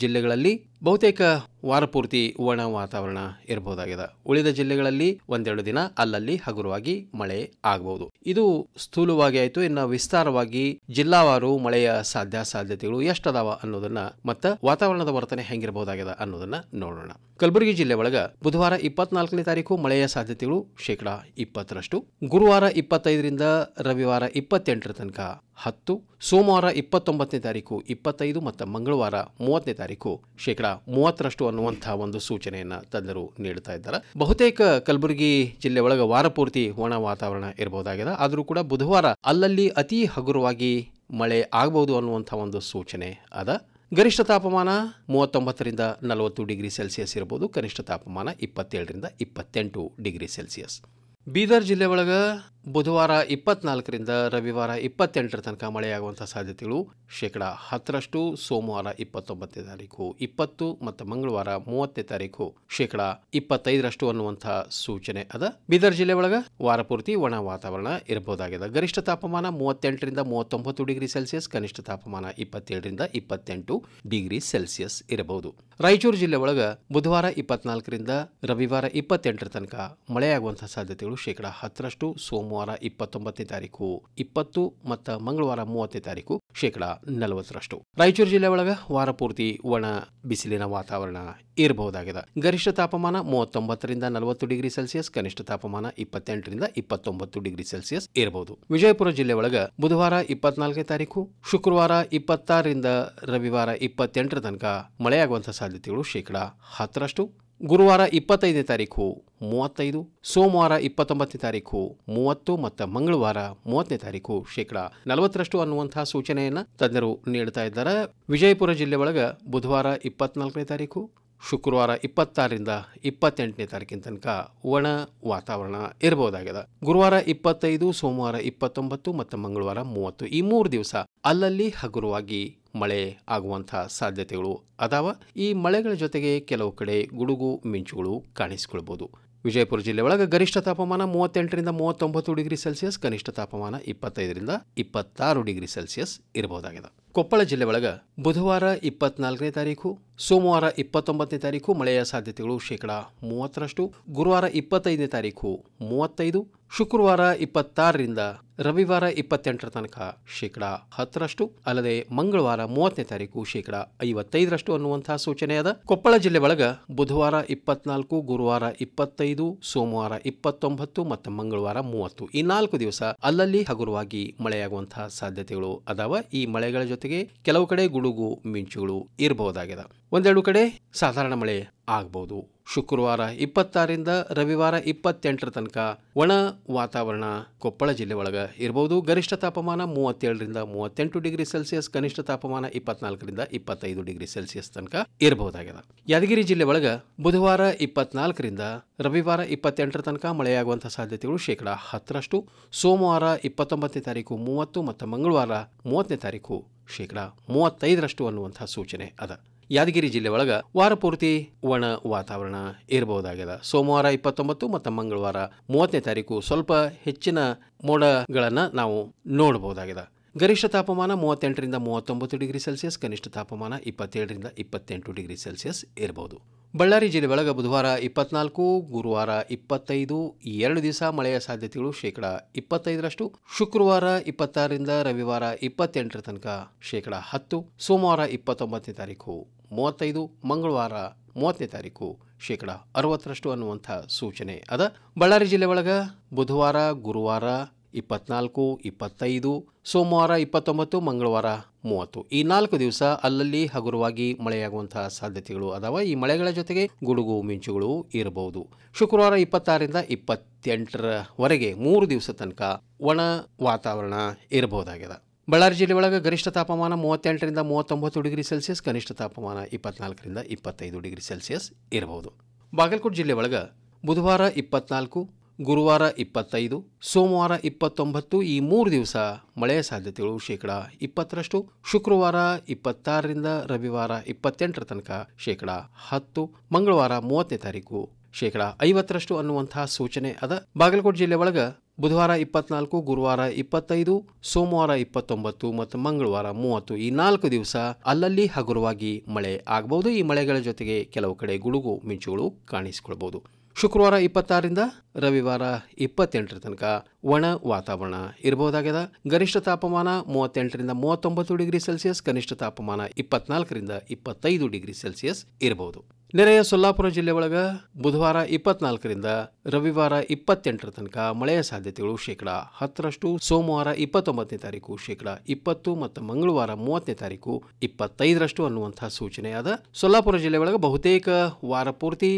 ಜಿಲ್ಲೆಗಳಲ್ಲಿ ಬಹುತೇಕ ವಾರಪೂರ್ತಿ ಒಣ ವಾತಾವರಣ ಇರಬಹುದಾಗಿದೆ ಉಳಿದ ಜಿಲ್ಲೆಗಳಲ್ಲಿ ಒಂದೆರಡು ದಿನ ಅಲ್ಲಲ್ಲಿ ಹಗುರವಾಗಿ ಮಳೆ ಆಗಬಹುದು ಇದು ಸ್ಥೂಲವಾಗಿ ಆಯಿತು ಇನ್ನು ವಿಸ್ತಾರವಾಗಿ ಜಿಲ್ಲಾವಾರು ಮಳೆಯ ಸಾಧ್ಯ ಸಾಧ್ಯತೆಗಳು ಎಷ್ಟದಾವ ಅನ್ನೋದನ್ನ ಮತ್ತ ವಾತಾವರಣದ ವರ್ತನೆ ಹೆಂಗಿರಬಹುದಾಗಿದೆ ಅನ್ನೋದನ್ನ ನೋಡೋಣ ಕಲಬುರಗಿ ಜಿಲ್ಲೆ ಒಳಗ ಬುಧವಾರ ಇಪ್ಪತ್ನಾಲ್ಕನೇ ತಾರೀಕು ಮಳೆಯ ಸಾಧ್ಯತೆಗಳು ಶೇಕಡಾ ಇಪ್ಪತ್ತರಷ್ಟು ಗುರುವಾರ ಇಪ್ಪತ್ತೈದರಿಂದ ರವಿವಾರ ಇಪ್ಪತ್ತೆಂಟರ ತನಕ ಹತ್ತು ಸೋಮವಾರ ಇಪ್ಪತ್ತೊಂಬತ್ತನೇ ತಾರೀಕು ಇಪ್ಪತ್ತೈದು ಮತ್ತು ಮಂಗಳವಾರ ಮೂವತ್ತನೇ ತಾರೀಕು ಶೇಕಡಾ ಮೂವತ್ತರಷ್ಟು ಅನ್ನುವಂತಹ ಒಂದು ಸೂಚನೆಯನ್ನು ತಜ್ಞರು ನೀಡ್ತಾ ಇದ್ದಾರೆ ಬಹುತೇಕ ಕಲಬುರಗಿ ಜಿಲ್ಲೆ ಒಳಗೆ ಪೂರ್ತಿ ಒಣ ವಾತಾವರಣ ಇರಬಹುದಾಗಿದೆ ಆದರೂ ಕೂಡ ಬುಧವಾರ ಅಲ್ಲಲ್ಲಿ ಅತಿ ಹಗುರವಾಗಿ ಮಳೆ ಆಗಬಹುದು ಅನ್ನುವಂಥ ಒಂದು ಸೂಚನೆ ಅದ ಗರಿಷ್ಠ ತಾಪಮಾನ ಮೂವತ್ತೊಂಬತ್ತರಿಂದ ನಲವತ್ತು ಡಿಗ್ರಿ ಸೆಲ್ಸಿಯಸ್ ಇರಬಹುದು ಕನಿಷ್ಠ ತಾಪಮಾನ ಇಪ್ಪತ್ತೇಳರಿಂದ ಇಪ್ಪತ್ತೆಂಟು ಡಿಗ್ರಿ ಸೆಲ್ಸಿಯಸ್ ಬೀದರ್ ಜಿಲ್ಲೆ ಒಳಗೆ ಬುಧವಾರ ಇಪ್ಪತ್ನಾಲ್ಕರಿಂದ ರವಿವಾರ ಇಪ್ಪತ್ತೆಂಟರ ತನಕ ಮಳೆಯಾಗುವಂಥ ಸಾಧ್ಯತೆಗಳು ಶೇಕಡ ಹತ್ತರಷ್ಟು ಸೋಮವಾರ ಇಪ್ಪತ್ತೊಂಬತ್ತನೇ ತಾರೀಕು ಇಪ್ಪತ್ತು ಮತ್ತು ಮಂಗಳವಾರ ಮೂವತ್ತನೇ ತಾರೀಕು ಶೇಕಡ ಇಪ್ಪತ್ತೈದರಷ್ಟು ಅನ್ನುವಂಥ ಸೂಚನೆ ಅದ ಬೀದರ್ ಜಿಲ್ಲೆ ಒಳಗ ವಾರ ಪೂರ್ತಿ ಒಣ ವಾತಾವರಣ ಇರಬಹುದಾಗಿದೆ ಗರಿಷ್ಠ ತಾಪಮಾನ ಮೂವತ್ತೆಂಟರಿಂದ ಮೂವತ್ತೊಂಬತ್ತು ಡಿಗ್ರಿ ಸೆಲ್ಸಿಯಸ್ ಕನಿಷ್ಠ ತಾಪಮಾನ ಇಪ್ಪತ್ತೇಳರಿಂದ ಇಪ್ಪತ್ತೆಂಟು ಡಿಗ್ರಿ ಸೆಲ್ಸಿಯಸ್ ಇರಬಹುದು ರಾಯಚೂರು ಜಿಲ್ಲೆ ಒಳಗ ಬುಧವಾರ ಇಪ್ಪತ್ನಾಲ್ಕರಿಂದ ರವಿವಾರ ಇಪ್ಪತ್ತೆಂಟರ ತನಕ ಮಳೆಯಾಗುವಂತಹ ಸಾಧ್ಯತೆಗಳು ಶೇಕಡ ಹತ್ತರಷ್ಟು ಸೋಮ ಸೋಮವಾರ ಇಪ್ಪತ್ತೊಂಬತ್ತನೇ ತಾರೀಕು ಇಪ್ಪತ್ತು ಮತ್ತು ಮಂಗಳವಾರ ಮೂವತ್ತನೇ ತಾರೀಕು ಶೇಕಡ ನಲವತ್ತರಷ್ಟು ರಾಯಚೂರು ಜಿಲ್ಲೆ ಒಳಗ ವಾರ ಪೂರ್ತಿ ಒಣ ಬಿಸಿಲಿನ ವಾತಾವರಣ ಇರಬಹುದಾಗಿದೆ ಗರಿಷ್ಠ ತಾಪಮಾನ ಮೂವತ್ತೊಂಬತ್ತರಿಂದ ನಲವತ್ತು ಡಿಗ್ರಿ ಸೆಲ್ಸಿಯಸ್ ಕನಿಷ್ಠ ತಾಪಮಾನ ಇಪ್ಪತ್ತೆಂಟರಿಂದ ಇಪ್ಪತ್ತೊಂಬತ್ತು ಡಿಗ್ರಿ ಸೆಲ್ಸಿಯಸ್ ಇರಬಹುದು ವಿಜಯಪುರ ಜಿಲ್ಲೆ ಒಳಗ ಬುಧವಾರ ಇಪ್ಪತ್ನಾಲ್ಕನೇ ತಾರೀಕು ಶುಕ್ರವಾರ ಇಪ್ಪತ್ತಾರರಿಂದ ರವಿವಾರ ಇಪ್ಪತ್ತೆಂಟರ ತನಕ ಮಳೆಯಾಗುವಂತಹ ಸಾಧ್ಯತೆಗಳು ಶೇಕಡ ಹತ್ತರಷ್ಟು ಗುರುವಾರ ಇಪ್ಪತ್ತೈದನೇ ತಾರೀಕು ಮೂವತ್ತೈದು ಸೋಮವಾರ ಇಪ್ಪತ್ತೊಂಬತ್ತನೇ ತಾರೀಕು ಮೂವತ್ತು ಮತ್ತು ಮಂಗಳವಾರ ಮೂವತ್ತನೇ ತಾರೀಕು ಶೇಕಡಾ ನಲವತ್ತರಷ್ಟು ಅನ್ನುವಂತಹ ಸೂಚನೆಯನ್ನು ತಜ್ಞರು ನೀಡ್ತಾ ಇದ್ದಾರೆ ವಿಜಯಪುರ ಜಿಲ್ಲೆ ಒಳಗೆ ಬುಧವಾರ ಇಪ್ಪತ್ನಾಲ್ಕನೇ ತಾರೀಕು ಶುಕ್ರವಾರ ಇಪ್ಪತ್ತಾರರಿಂದ ಇಪ್ಪತ್ತೆಂಟನೇ ತಾರೀಕಿನ ತನಕ ಒಣ ವಾತಾವರಣ ಇರಬಹುದಾಗಿದೆ ಗುರುವಾರ ಇಪ್ಪತ್ತೈದು ಸೋಮವಾರ ಇಪ್ಪತ್ತೊಂಬತ್ತು ಮತ್ತು ಮಂಗಳವಾರ ಮೂವತ್ತು ಈ ಮೂರು ದಿವಸ ಅಲ್ಲಲ್ಲಿ ಹಗುರವಾಗಿ ಮಳೆ ಆಗುವಂಥ ಸಾಧ್ಯತೆಗಳು ಅದಾವ ಈ ಮಳೆಗಳ ಜೊತೆಗೆ ಕೆಲವು ಕಡೆ ಗುಡುಗು ಮಿಂಚುಗಳು ಕಾಣಿಸಿಕೊಳ್ಬೋದು ವಿಜಯಪುರ ಜಿಲ್ಲೆ ಒಳಗೆ ಗರಿಷ್ಠ ತಾಪಮಾನ ಮೂವತ್ತೆಂಟರಿಂದ ಮೂವತ್ತೊಂಬತ್ತು ಡಿಗ್ರಿ ಸೆಲ್ಸಿಯಸ್ ಕನಿಷ್ಠ ತಾಪಮಾನ ಇಪ್ಪತ್ತೈದರಿಂದ ಇಪ್ಪತ್ತಾರು ಡಿಗ್ರಿ ಸೆಲ್ಸಿಯಸ್ ಇರಬಹುದಾಗಿದೆ ಕೊಪ್ಪಳ ಜಿಲ್ಲೆ ಒಳಗೆ ಬುಧವಾರ ಇಪ್ಪತ್ನಾಲ್ಕನೇ ತಾರೀಕು ಸೋಮವಾರ ಇಪ್ಪತ್ತೊಂಬತ್ತನೇ ತಾರೀಕು ಮಳೆಯ ಸಾಧ್ಯತೆಗಳು ಶೇಕಡಾ ಮೂವತ್ತರಷ್ಟು ಗುರುವಾರ ಇಪ್ಪತ್ತೈದನೇ ತಾರೀಕು ಮೂವತ್ತೈದು ಶುಕ್ರವಾರ ಇಪ್ಪತ್ತಾರರಿಂದ ರವಿವಾರ ಇಪ್ಪತ್ತೆಂಟರ ತನಕ ಶೇಕಡ ಹತ್ತರಷ್ಟು ಅಲ್ಲದೆ ಮಂಗಳವಾರ ಮೂವತ್ತನೇ ತಾರೀಕು ಶೇಕಡಾ ಐವತ್ತೈದರಷ್ಟು ಅನ್ನುವಂತಹ ಸೂಚನೆಯಾದ ಕೊಪ್ಪಳ ಜಿಲ್ಲೆ ಒಳಗ ಬುಧವಾರ ಇಪ್ಪತ್ನಾಲ್ಕು ಗುರುವಾರ ಇಪ್ಪತ್ತೈದು ಸೋಮವಾರ ಇಪ್ಪತ್ತೊಂಬತ್ತು ಮತ್ತು ಮಂಗಳವಾರ ಮೂವತ್ತು ಈ ನಾಲ್ಕು ದಿವಸ ಅಲ್ಲಲ್ಲಿ ಹಗುರವಾಗಿ ಮಳೆಯಾಗುವಂತಹ ಸಾಧ್ಯತೆಗಳು ಅದಾವ ಈ ಮಳೆಗಳ ಜೊತೆಗೆ ಕೆಲವು ಕಡೆ ಗುಡುಗು ಮಿಂಚುಗಳು ಇರಬಹುದಾಗಿದೆ ಒಂದೆರಡು ಕಡೆ ಸಾಧಾರಣ ಮಳೆ ಆಗಬಹುದು ಶುಕ್ರವಾರ ಇಪ್ಪತ್ತಾರರಿಂದ ರವಿವಾರ ಇಪ್ಪತ್ತೆಂಟರ ತನಕ ಒಣ ವಾತಾವರಣ ಕೊಪ್ಪಳ ಜಿಲ್ಲೆ ಒಳಗೆ ಇರಬಹುದು ಗರಿಷ್ಠ ತಾಪಮಾನ ಮೂವತ್ತೇಳರಿಂದ ಮೂವತ್ತೆಂಟು ಡಿಗ್ರಿ ಸೆಲ್ಸಿಯಸ್ ಕನಿಷ್ಠ ತಾಪಮಾನ ಇಪ್ಪತ್ನಾಲ್ಕರಿಂದ ಇಪ್ಪತ್ತೈದು ಡಿಗ್ರಿ ಸೆಲ್ಸಿಯಸ್ ತನಕ ಇರಬಹುದಾಗಿದೆ ಯಾದಗಿರಿ ಜಿಲ್ಲೆ ಒಳಗೆ ಬುಧವಾರ ಇಪ್ಪತ್ನಾಲ್ಕರಿಂದ ರವಿವಾರ ಇಪ್ಪತ್ತೆಂಟರ ತನಕ ಮಳೆಯಾಗುವಂತಹ ಸಾಧ್ಯತೆಗಳು ಶೇಕಡಾ ಹತ್ತರಷ್ಟು ಸೋಮವಾರ ಇಪ್ಪತ್ತೊಂಬತ್ತನೇ ತಾರೀಕು ಮೂವತ್ತು ಮತ್ತು ಮಂಗಳವಾರ ಮೂವತ್ತನೇ ತಾರೀಕು ಶೇಕಡಾ ಮೂವತ್ತೈದರಷ್ಟು ಅನ್ನುವಂತಹ ಸೂಚನೆ ಅದ ಯಾದಗಿರಿ ಜಿಲ್ಲೆ ಒಳಗ ವಾರ ಪೂರ್ತಿ ಒಣ ವಾತಾವರಣ ಇರಬಹುದಾಗಿದೆ ಸೋಮವಾರ ಇಪ್ಪತ್ತೊಂಬತ್ತು ಮತ್ತು ಮಂಗಳವಾರ ಮೂವತ್ತನೇ ತಾರೀಕು ಸ್ವಲ್ಪ ಹೆಚ್ಚಿನ ಮೋಡಗಳನ್ನು ನಾವು ನೋಡಬಹುದಾಗಿದೆ ಗರಿಷ್ಠ ತಾಪಮಾನ ಮೂವತ್ತೆಂಟರಿಂದ ಮೂವತ್ತೊಂಬತ್ತು ಡಿಗ್ರಿ ಸೆಲ್ಸಿಯಸ್ ಕನಿಷ್ಠ ತಾಪಮಾನ ಇಪ್ಪತ್ತೇಳರಿಂದ ಇಪ್ಪತ್ತೆಂಟು ಡಿಗ್ರಿ ಸೆಲ್ಸಿಯಸ್ ಇರಬಹುದು ಬಳ್ಳಾರಿ ಜಿಲ್ಲೆ ಒಳಗೆ ಬುಧವಾರ ಇಪ್ಪತ್ನಾಲ್ಕು ಗುರುವಾರ ಇಪ್ಪತ್ತೈದು ಎರಡು ದಿವಸ ಮಳೆಯ ಸಾಧ್ಯತೆಗಳು ಶೇಕಡ ಇಪ್ಪತ್ತೈದರಷ್ಟು ಶುಕ್ರವಾರ ಇಪ್ಪತ್ತಾರರಿಂದ ರವಿವಾರ ಇಪ್ಪತ್ತೆಂಟರ ತನಕ ಶೇಕಡ ಹತ್ತು ಸೋಮವಾರ ಇಪ್ಪತ್ತೊಂಬತ್ತನೇ ತಾರೀಕು ಮೂವತ್ತೈದು ಮಂಗಳವಾರ ಮೂವತ್ತನೇ ತಾರೀಕು ಶೇಕಡ ಅರವತ್ತರಷ್ಟು ಅನ್ನುವಂಥ ಸೂಚನೆ ಅದ ಬಳ್ಳಾರಿ ಜಿಲ್ಲೆ ಒಳಗ ಬುಧವಾರ ಗುರುವಾರ ಇಪ್ಪತ್ನಾಲ್ಕು ಇಪ್ಪತ್ತೈದು ಸೋಮವಾರ ಇಪ್ಪತ್ತೊಂಬತ್ತು ಮಂಗಳವಾರ ಮೂವತ್ತು ಈ ನಾಲ್ಕು ದಿವಸ ಅಲ್ಲಲ್ಲಿ ಹಗುರವಾಗಿ ಮಳೆಯಾಗುವಂತಹ ಸಾಧ್ಯತೆಗಳು ಅದಾವ ಈ ಮಳೆಗಳ ಜೊತೆಗೆ ಗುಡುಗು ಮಿಂಚುಗಳು ಇರಬಹುದು ಶುಕ್ರವಾರ ಇಪ್ಪತ್ತಾರರಿಂದ ಇಪ್ಪತ್ತೆಂಟರವರೆಗೆ ಮೂರು ದಿವಸ ತನಕ ಒಣ ವಾತಾವರಣ ಇರಬಹುದಾಗಿದೆ ಬಳ್ಳಾರಿ ಜಿಲ್ಲೆ ಒಳಗೆ ಗರಿಷ್ಠ ತಾಪಮಾನ ಮೂವತ್ತೆಂಟರಿಂದ ಮೂವತ್ತೊಂಬತ್ತು ಡಿಗ್ರಿ ಸೆಲ್ಸಿಯಸ್ ಕನಿಷ್ಠ ತಾಪಮಾನ ಇಪ್ಪತ್ನಾಲ್ಕರಿಂದ ಇಪ್ಪತ್ತೈದು ಡಿಗ್ರಿ ಸೆಲ್ಸಿಯಸ್ ಇರಬಹುದು ಬಾಗಲಕೋಟೆ ಜಿಲ್ಲೆ ಒಳಗೆ ಬುಧವಾರ ಇಪ್ಪತ್ನಾಲ್ಕು ಗುರುವಾರ ಇಪ್ಪತ್ತೈದು ಸೋಮವಾರ ಇಪ್ಪತ್ತೊಂಬತ್ತು ಈ ಮೂರು ದಿವಸ ಮಳೆಯ ಸಾಧ್ಯತೆಗಳು ಶೇಕಡ ಇಪ್ಪತ್ತರಷ್ಟು ಶುಕ್ರವಾರ ಇಪ್ಪತ್ತಾರರಿಂದ ರವಿವಾರ ಇಪ್ಪತ್ತೆಂಟರ ತನಕ ಶೇಕಡ ಹತ್ತು ಮಂಗಳವಾರ ಮೂವತ್ತನೇ ತಾರೀಕು ಶೇಕಡ ಐವತ್ತರಷ್ಟು ಅನ್ನುವಂತಹ ಸೂಚನೆ ಅದ ಬಾಗಲಕೋಟೆ ಜಿಲ್ಲೆ ಒಳಗೆ ಬುಧವಾರ ಇಪ್ಪತ್ನಾಲ್ಕು ಗುರುವಾರ ಇಪ್ಪತ್ತೈದು ಸೋಮವಾರ ಇಪ್ಪತ್ತೊಂಬತ್ತು ಮತ್ತು ಮಂಗಳವಾರ ಮೂವತ್ತು ಈ ನಾಲ್ಕು ದಿವಸ ಅಲ್ಲಲ್ಲಿ ಹಗುರವಾಗಿ ಮಳೆ ಆಗಬಹುದು ಈ ಮಳೆಗಳ ಜೊತೆಗೆ ಕೆಲವು ಕಡೆ ಗುಡುಗು ಮಿಂಚುಗಳು ಕಾಣಿಸಿಕೊಳ್ಳಬಹುದು ಶುಕ್ರವಾರ ಇಪ್ಪತ್ತಾರರಿಂದ ರವಿವಾರ ಇಪ್ಪತ್ತೆಂಟರ ತನಕ ಒಣ ವಾತಾವರಣ ಇರಬಹುದಾಗಿದೆ ಗರಿಷ್ಠ ತಾಪಮಾನ ಮೂವತ್ತೆಂಟರಿಂದ ಮೂವತ್ತೊಂಬತ್ತು ಡಿಗ್ರಿ ಸೆಲ್ಸಿಯಸ್ ಕನಿಷ್ಠ ತಾಪಮಾನ ಇಪ್ಪತ್ನಾಲ್ಕರಿಂದ ಇಪ್ಪತ್ತೈದು ಡಿಗ್ರಿ ಸೆಲ್ಸಿಯಸ್ ಇರಬಹುದು ನೆರೆಯ ಸೊಲ್ಲಾಪುರ ಜಿಲ್ಲೆ ಒಳಗ ಬುಧವಾರ ಇಪ್ಪತ್ನಾಲ್ಕರಿಂದ ರವಿವಾರ ಇಪ್ಪತ್ತೆಂಟರ ತನಕ ಮಳೆಯ ಸಾಧ್ಯತೆಗಳು ಶೇಕಡಾ ಹತ್ತರಷ್ಟು ಸೋಮವಾರ ಇಪ್ಪತ್ತೊಂಬತ್ತನೇ ತಾರೀಕು ಶೇಕಡಾ ಇಪ್ಪತ್ತು ಮತ್ತು ಮಂಗಳವಾರ ಮೂವತ್ತನೇ ತಾರೀಕು ಇಪ್ಪತ್ತೈದರಷ್ಟು ಅನ್ನುವಂತಹ ಸೂಚನೆಯಾದ ಸೊಲ್ಲಾಪುರ ಜಿಲ್ಲೆ ಒಳಗ ಬಹುತೇಕ ವಾರ ಪೂರ್ತಿ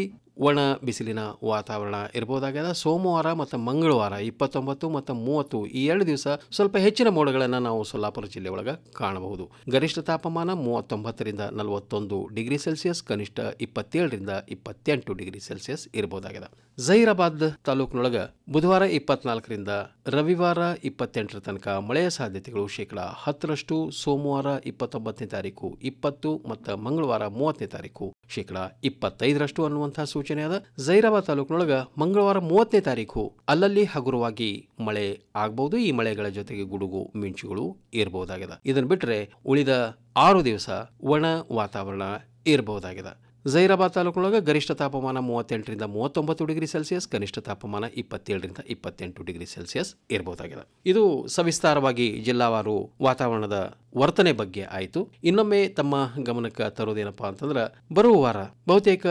ಒಣ ಬಿಸಿಲಿನ ವಾತಾವರಣ ಇರ್ಬೋದಾಗ್ಯದ ಸೋಮವಾರ ಮತ್ತು ಮಂಗಳವಾರ ಇಪ್ಪತ್ತೊಂಬತ್ತು ಮತ್ತು ಮೂವತ್ತು ಈ ಎರಡು ದಿವಸ ಸ್ವಲ್ಪ ಹೆಚ್ಚಿನ ಮೋಡಗಳನ್ನು ನಾವು ಸೊಲ್ಲಾಪುರ ಜಿಲ್ಲೆ ಕಾಣಬಹುದು ಗರಿಷ್ಠ ತಾಪಮಾನ ಮೂವತ್ತೊಂಬತ್ತರಿಂದ ನಲವತ್ತೊಂದು ಡಿಗ್ರಿ ಸೆಲ್ಸಿಯಸ್ ಕನಿಷ್ಠ ಇಪ್ಪತ್ತೇಳರಿಂದ ಇಪ್ಪತ್ತೆಂಟು ಡಿಗ್ರಿ ಸೆಲ್ಸಿಯಸ್ ಇರಬಹುದಾಗಿದೆ ಝೈರಾಬಾದ್ ತಾಲೂಕಿನೊಳಗೆ ಬುಧವಾರ ಇಪ್ಪತ್ನಾಲ್ಕರಿಂದ ರವಿವಾರ ಇಪ್ಪತ್ತೆಂಟರ ತನಕ ಮಳೆಯ ಸಾಧ್ಯತೆಗಳು ಶೇಕಡ ಹತ್ತರಷ್ಟು ಸೋಮವಾರ ಇಪ್ಪತ್ತೊಂಬತ್ತನೇ ತಾರೀಕು ಇಪ್ಪತ್ತು ಮತ್ತು ಮಂಗಳವಾರ ಮೂವತ್ತನೇ ತಾರೀಕು ಶೇಕಡ ಇಪ್ಪತ್ತೈದರಷ್ಟು ಅನ್ನುವಂಥ ಸೂಚನೆ ಮುನ್ಸೂಚನೆಯಾದ ಜೈರಾಬಾದ್ ತಾಲೂಕಿನೊಳಗ ಮಂಗಳವಾರ ಮೂವತ್ತನೇ ತಾರೀಕು ಅಲ್ಲಲ್ಲಿ ಹಗುರವಾಗಿ ಮಳೆ ಆಗಬಹುದು ಈ ಮಳೆಗಳ ಜೊತೆಗೆ ಗುಡುಗು ಮಿಂಚುಗಳು ಇರಬಹುದಾಗಿದೆ ಇದನ್ನು ಬಿಟ್ಟರೆ ಉಳಿದ ಆರು ದಿವಸ ಒಣ ವಾತಾವರಣ ಇರಬಹುದಾಗಿದೆ ಜೈರಾಬಾದ್ ತಾಲೂಕಿನೊಳಗೆ ಗರಿಷ್ಠ ತಾಪಮಾನ ಮೂವತ್ತೆಂಟರಿಂದ ಮೂವತ್ತೊಂಬತ್ತು ಡಿಗ್ರಿ ಸೆಲ್ಸಿಯಸ್ ಕನಿಷ್ಠ ತಾಪಮಾನ ಇಪ್ಪತ್ತೇಳರಿಂದ ಇಪ್ಪತ್ತೆಂಟು ಡಿಗ್ರಿ ಸೆಲ್ಸಿಯಸ್ ಇರಬಹುದಾಗಿದೆ ಇದು ಸವಿಸ್ತಾರವಾಗಿ ಜಿಲ್ಲಾವಾರು ವಾತಾವರಣದ ವರ್ತನೆ ಬಗ್ಗೆ ಆಯಿತು ಇನ್ನೊಮ್ಮೆ ತಮ್ಮ ಗಮನಕ್ಕೆ ತರೋದೇನಪ್ಪ ಅಂತಂದ್ರೆ ಬರುವ ವಾರ ಬಹುತೇಕ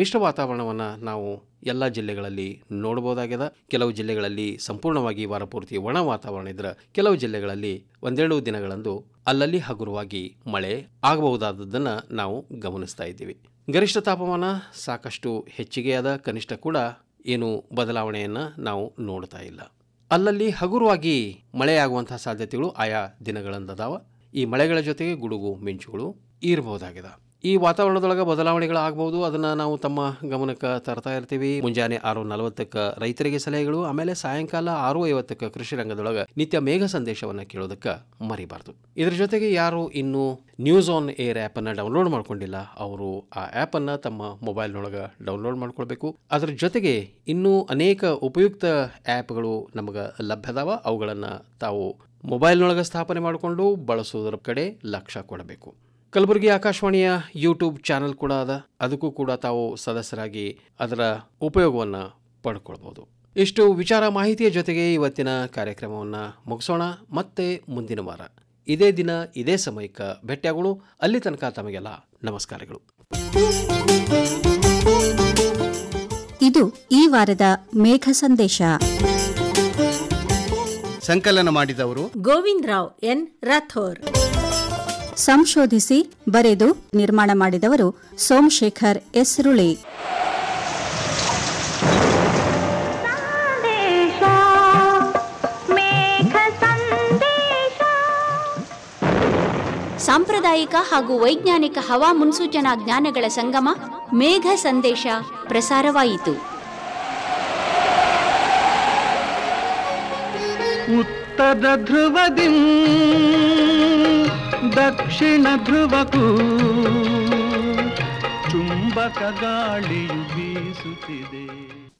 ಮಿಶ್ರ ವಾತಾವರಣವನ್ನು ನಾವು ಎಲ್ಲ ಜಿಲ್ಲೆಗಳಲ್ಲಿ ನೋಡಬಹುದಾಗಿದೆ ಕೆಲವು ಜಿಲ್ಲೆಗಳಲ್ಲಿ ಸಂಪೂರ್ಣವಾಗಿ ವಾರಪೂರ್ತಿ ಒಣ ವಾತಾವರಣ ಇದ್ರೆ ಕೆಲವು ಜಿಲ್ಲೆಗಳಲ್ಲಿ ಒಂದೆರಡು ದಿನಗಳಂದು ಅಲ್ಲಲ್ಲಿ ಹಗುರವಾಗಿ ಮಳೆ ಆಗಬಹುದಾದದ್ದನ್ನು ನಾವು ಗಮನಿಸ್ತಾ ಇದ್ದೀವಿ ಗರಿಷ್ಠ ತಾಪಮಾನ ಸಾಕಷ್ಟು ಹೆಚ್ಚಿಗೆಯಾದ ಕನಿಷ್ಠ ಕೂಡ ಏನು ಬದಲಾವಣೆಯನ್ನು ನಾವು ನೋಡ್ತಾ ಇಲ್ಲ ಅಲ್ಲಲ್ಲಿ ಹಗುರವಾಗಿ ಮಳೆಯಾಗುವಂತಹ ಸಾಧ್ಯತೆಗಳು ಆಯಾ ದಿನಗಳಂದದಾವ ಈ ಮಳೆಗಳ ಜೊತೆಗೆ ಗುಡುಗು ಮಿಂಚುಗಳು ಇರಬಹುದಾಗಿದೆ ಈ ವಾತಾವರಣದೊಳಗೆ ಬದಲಾವಣೆಗಳಾಗಬಹುದು ಅದನ್ನು ನಾವು ತಮ್ಮ ಗಮನಕ್ಕೆ ತರ್ತಾ ಇರ್ತೀವಿ ಮುಂಜಾನೆ ಆರು ನಲವತ್ತಕ್ಕೆ ರೈತರಿಗೆ ಸಲಹೆಗಳು ಆಮೇಲೆ ಸಾಯಂಕಾಲ ಆರು ಐವತ್ತಕ್ಕೆ ಕೃಷಿ ರಂಗದೊಳಗೆ ನಿತ್ಯ ಮೇಘ ಸಂದೇಶವನ್ನು ಕೇಳೋದಕ್ಕೆ ಮರಿಬಾರ್ದು ಇದರ ಜೊತೆಗೆ ಯಾರು ಇನ್ನೂ ನ್ಯೂಸ್ ಆನ್ ಏರ್ ಆ್ಯಪನ್ನು ಡೌನ್ಲೋಡ್ ಮಾಡ್ಕೊಂಡಿಲ್ಲ ಅವರು ಆ ಆ್ಯಪನ್ನು ತಮ್ಮ ಮೊಬೈಲ್ನೊಳಗೆ ಡೌನ್ಲೋಡ್ ಮಾಡ್ಕೊಳ್ಬೇಕು ಅದರ ಜೊತೆಗೆ ಇನ್ನೂ ಅನೇಕ ಉಪಯುಕ್ತ ಆ್ಯಪ್ಗಳು ನಮಗೆ ಲಭ್ಯದಾವ ಅವುಗಳನ್ನು ತಾವು ಮೊಬೈಲ್ನೊಳಗೆ ಸ್ಥಾಪನೆ ಮಾಡಿಕೊಂಡು ಬಳಸುವುದರ ಕಡೆ ಲಕ್ಷ್ಯ ಕೊಡಬೇಕು ಕಲಬುರಗಿ ಆಕಾಶವಾಣಿಯ ಯೂಟ್ಯೂಬ್ ಚಾನೆಲ್ ಕೂಡ ಅದ ಅದಕ್ಕೂ ಕೂಡ ತಾವು ಸದಸ್ಯರಾಗಿ ಅದರ ಉಪಯೋಗವನ್ನು ಪಡ್ಕೊಳ್ಬೋದು ಇಷ್ಟು ವಿಚಾರ ಮಾಹಿತಿಯ ಜೊತೆಗೆ ಇವತ್ತಿನ ಕಾರ್ಯಕ್ರಮವನ್ನು ಮುಗಿಸೋಣ ಮತ್ತೆ ಮುಂದಿನ ವಾರ ಇದೇ ದಿನ ಇದೇ ಸಮಯಕ್ಕೆ ಭೇಟಿಯಾಗೋಣ ಅಲ್ಲಿ ತನಕ ತಮಗೆಲ್ಲ ನಮಸ್ಕಾರಗಳು ಇದು ಈ ವಾರದ ಮೇಘ ಸಂದೇಶ ಸಂಕಲನ ಮಾಡಿದವರು ಗೋವಿಂದರಾವ್ ಎನ್ ರಾಥೋರ್ ಸಂಶೋಧಿಸಿ ಬರೆದು ನಿರ್ಮಾಣ ಮಾಡಿದವರು ಸೋಮಶೇಖರ್ ಎಸ್ರುಳಿ ಸಾಂಪ್ರದಾಯಿಕ ಹಾಗೂ ವೈಜ್ಞಾನಿಕ ಹವಾ ಮುನ್ಸೂಚನಾ ಜ್ಞಾನಗಳ ಸಂಗಮ ಮೇಘ ಸಂದೇಶ ಪ್ರಸಾರವಾಯಿತು ಉತ್ತರ ಧ್ರುವದಿಂದ ದಕ್ಷಿಣ ಧ್ರುವಕ್ಕೂ ಚುಂಬಕ ಗಾಳಿಯು ಬೀಸುತ್ತಿದೆ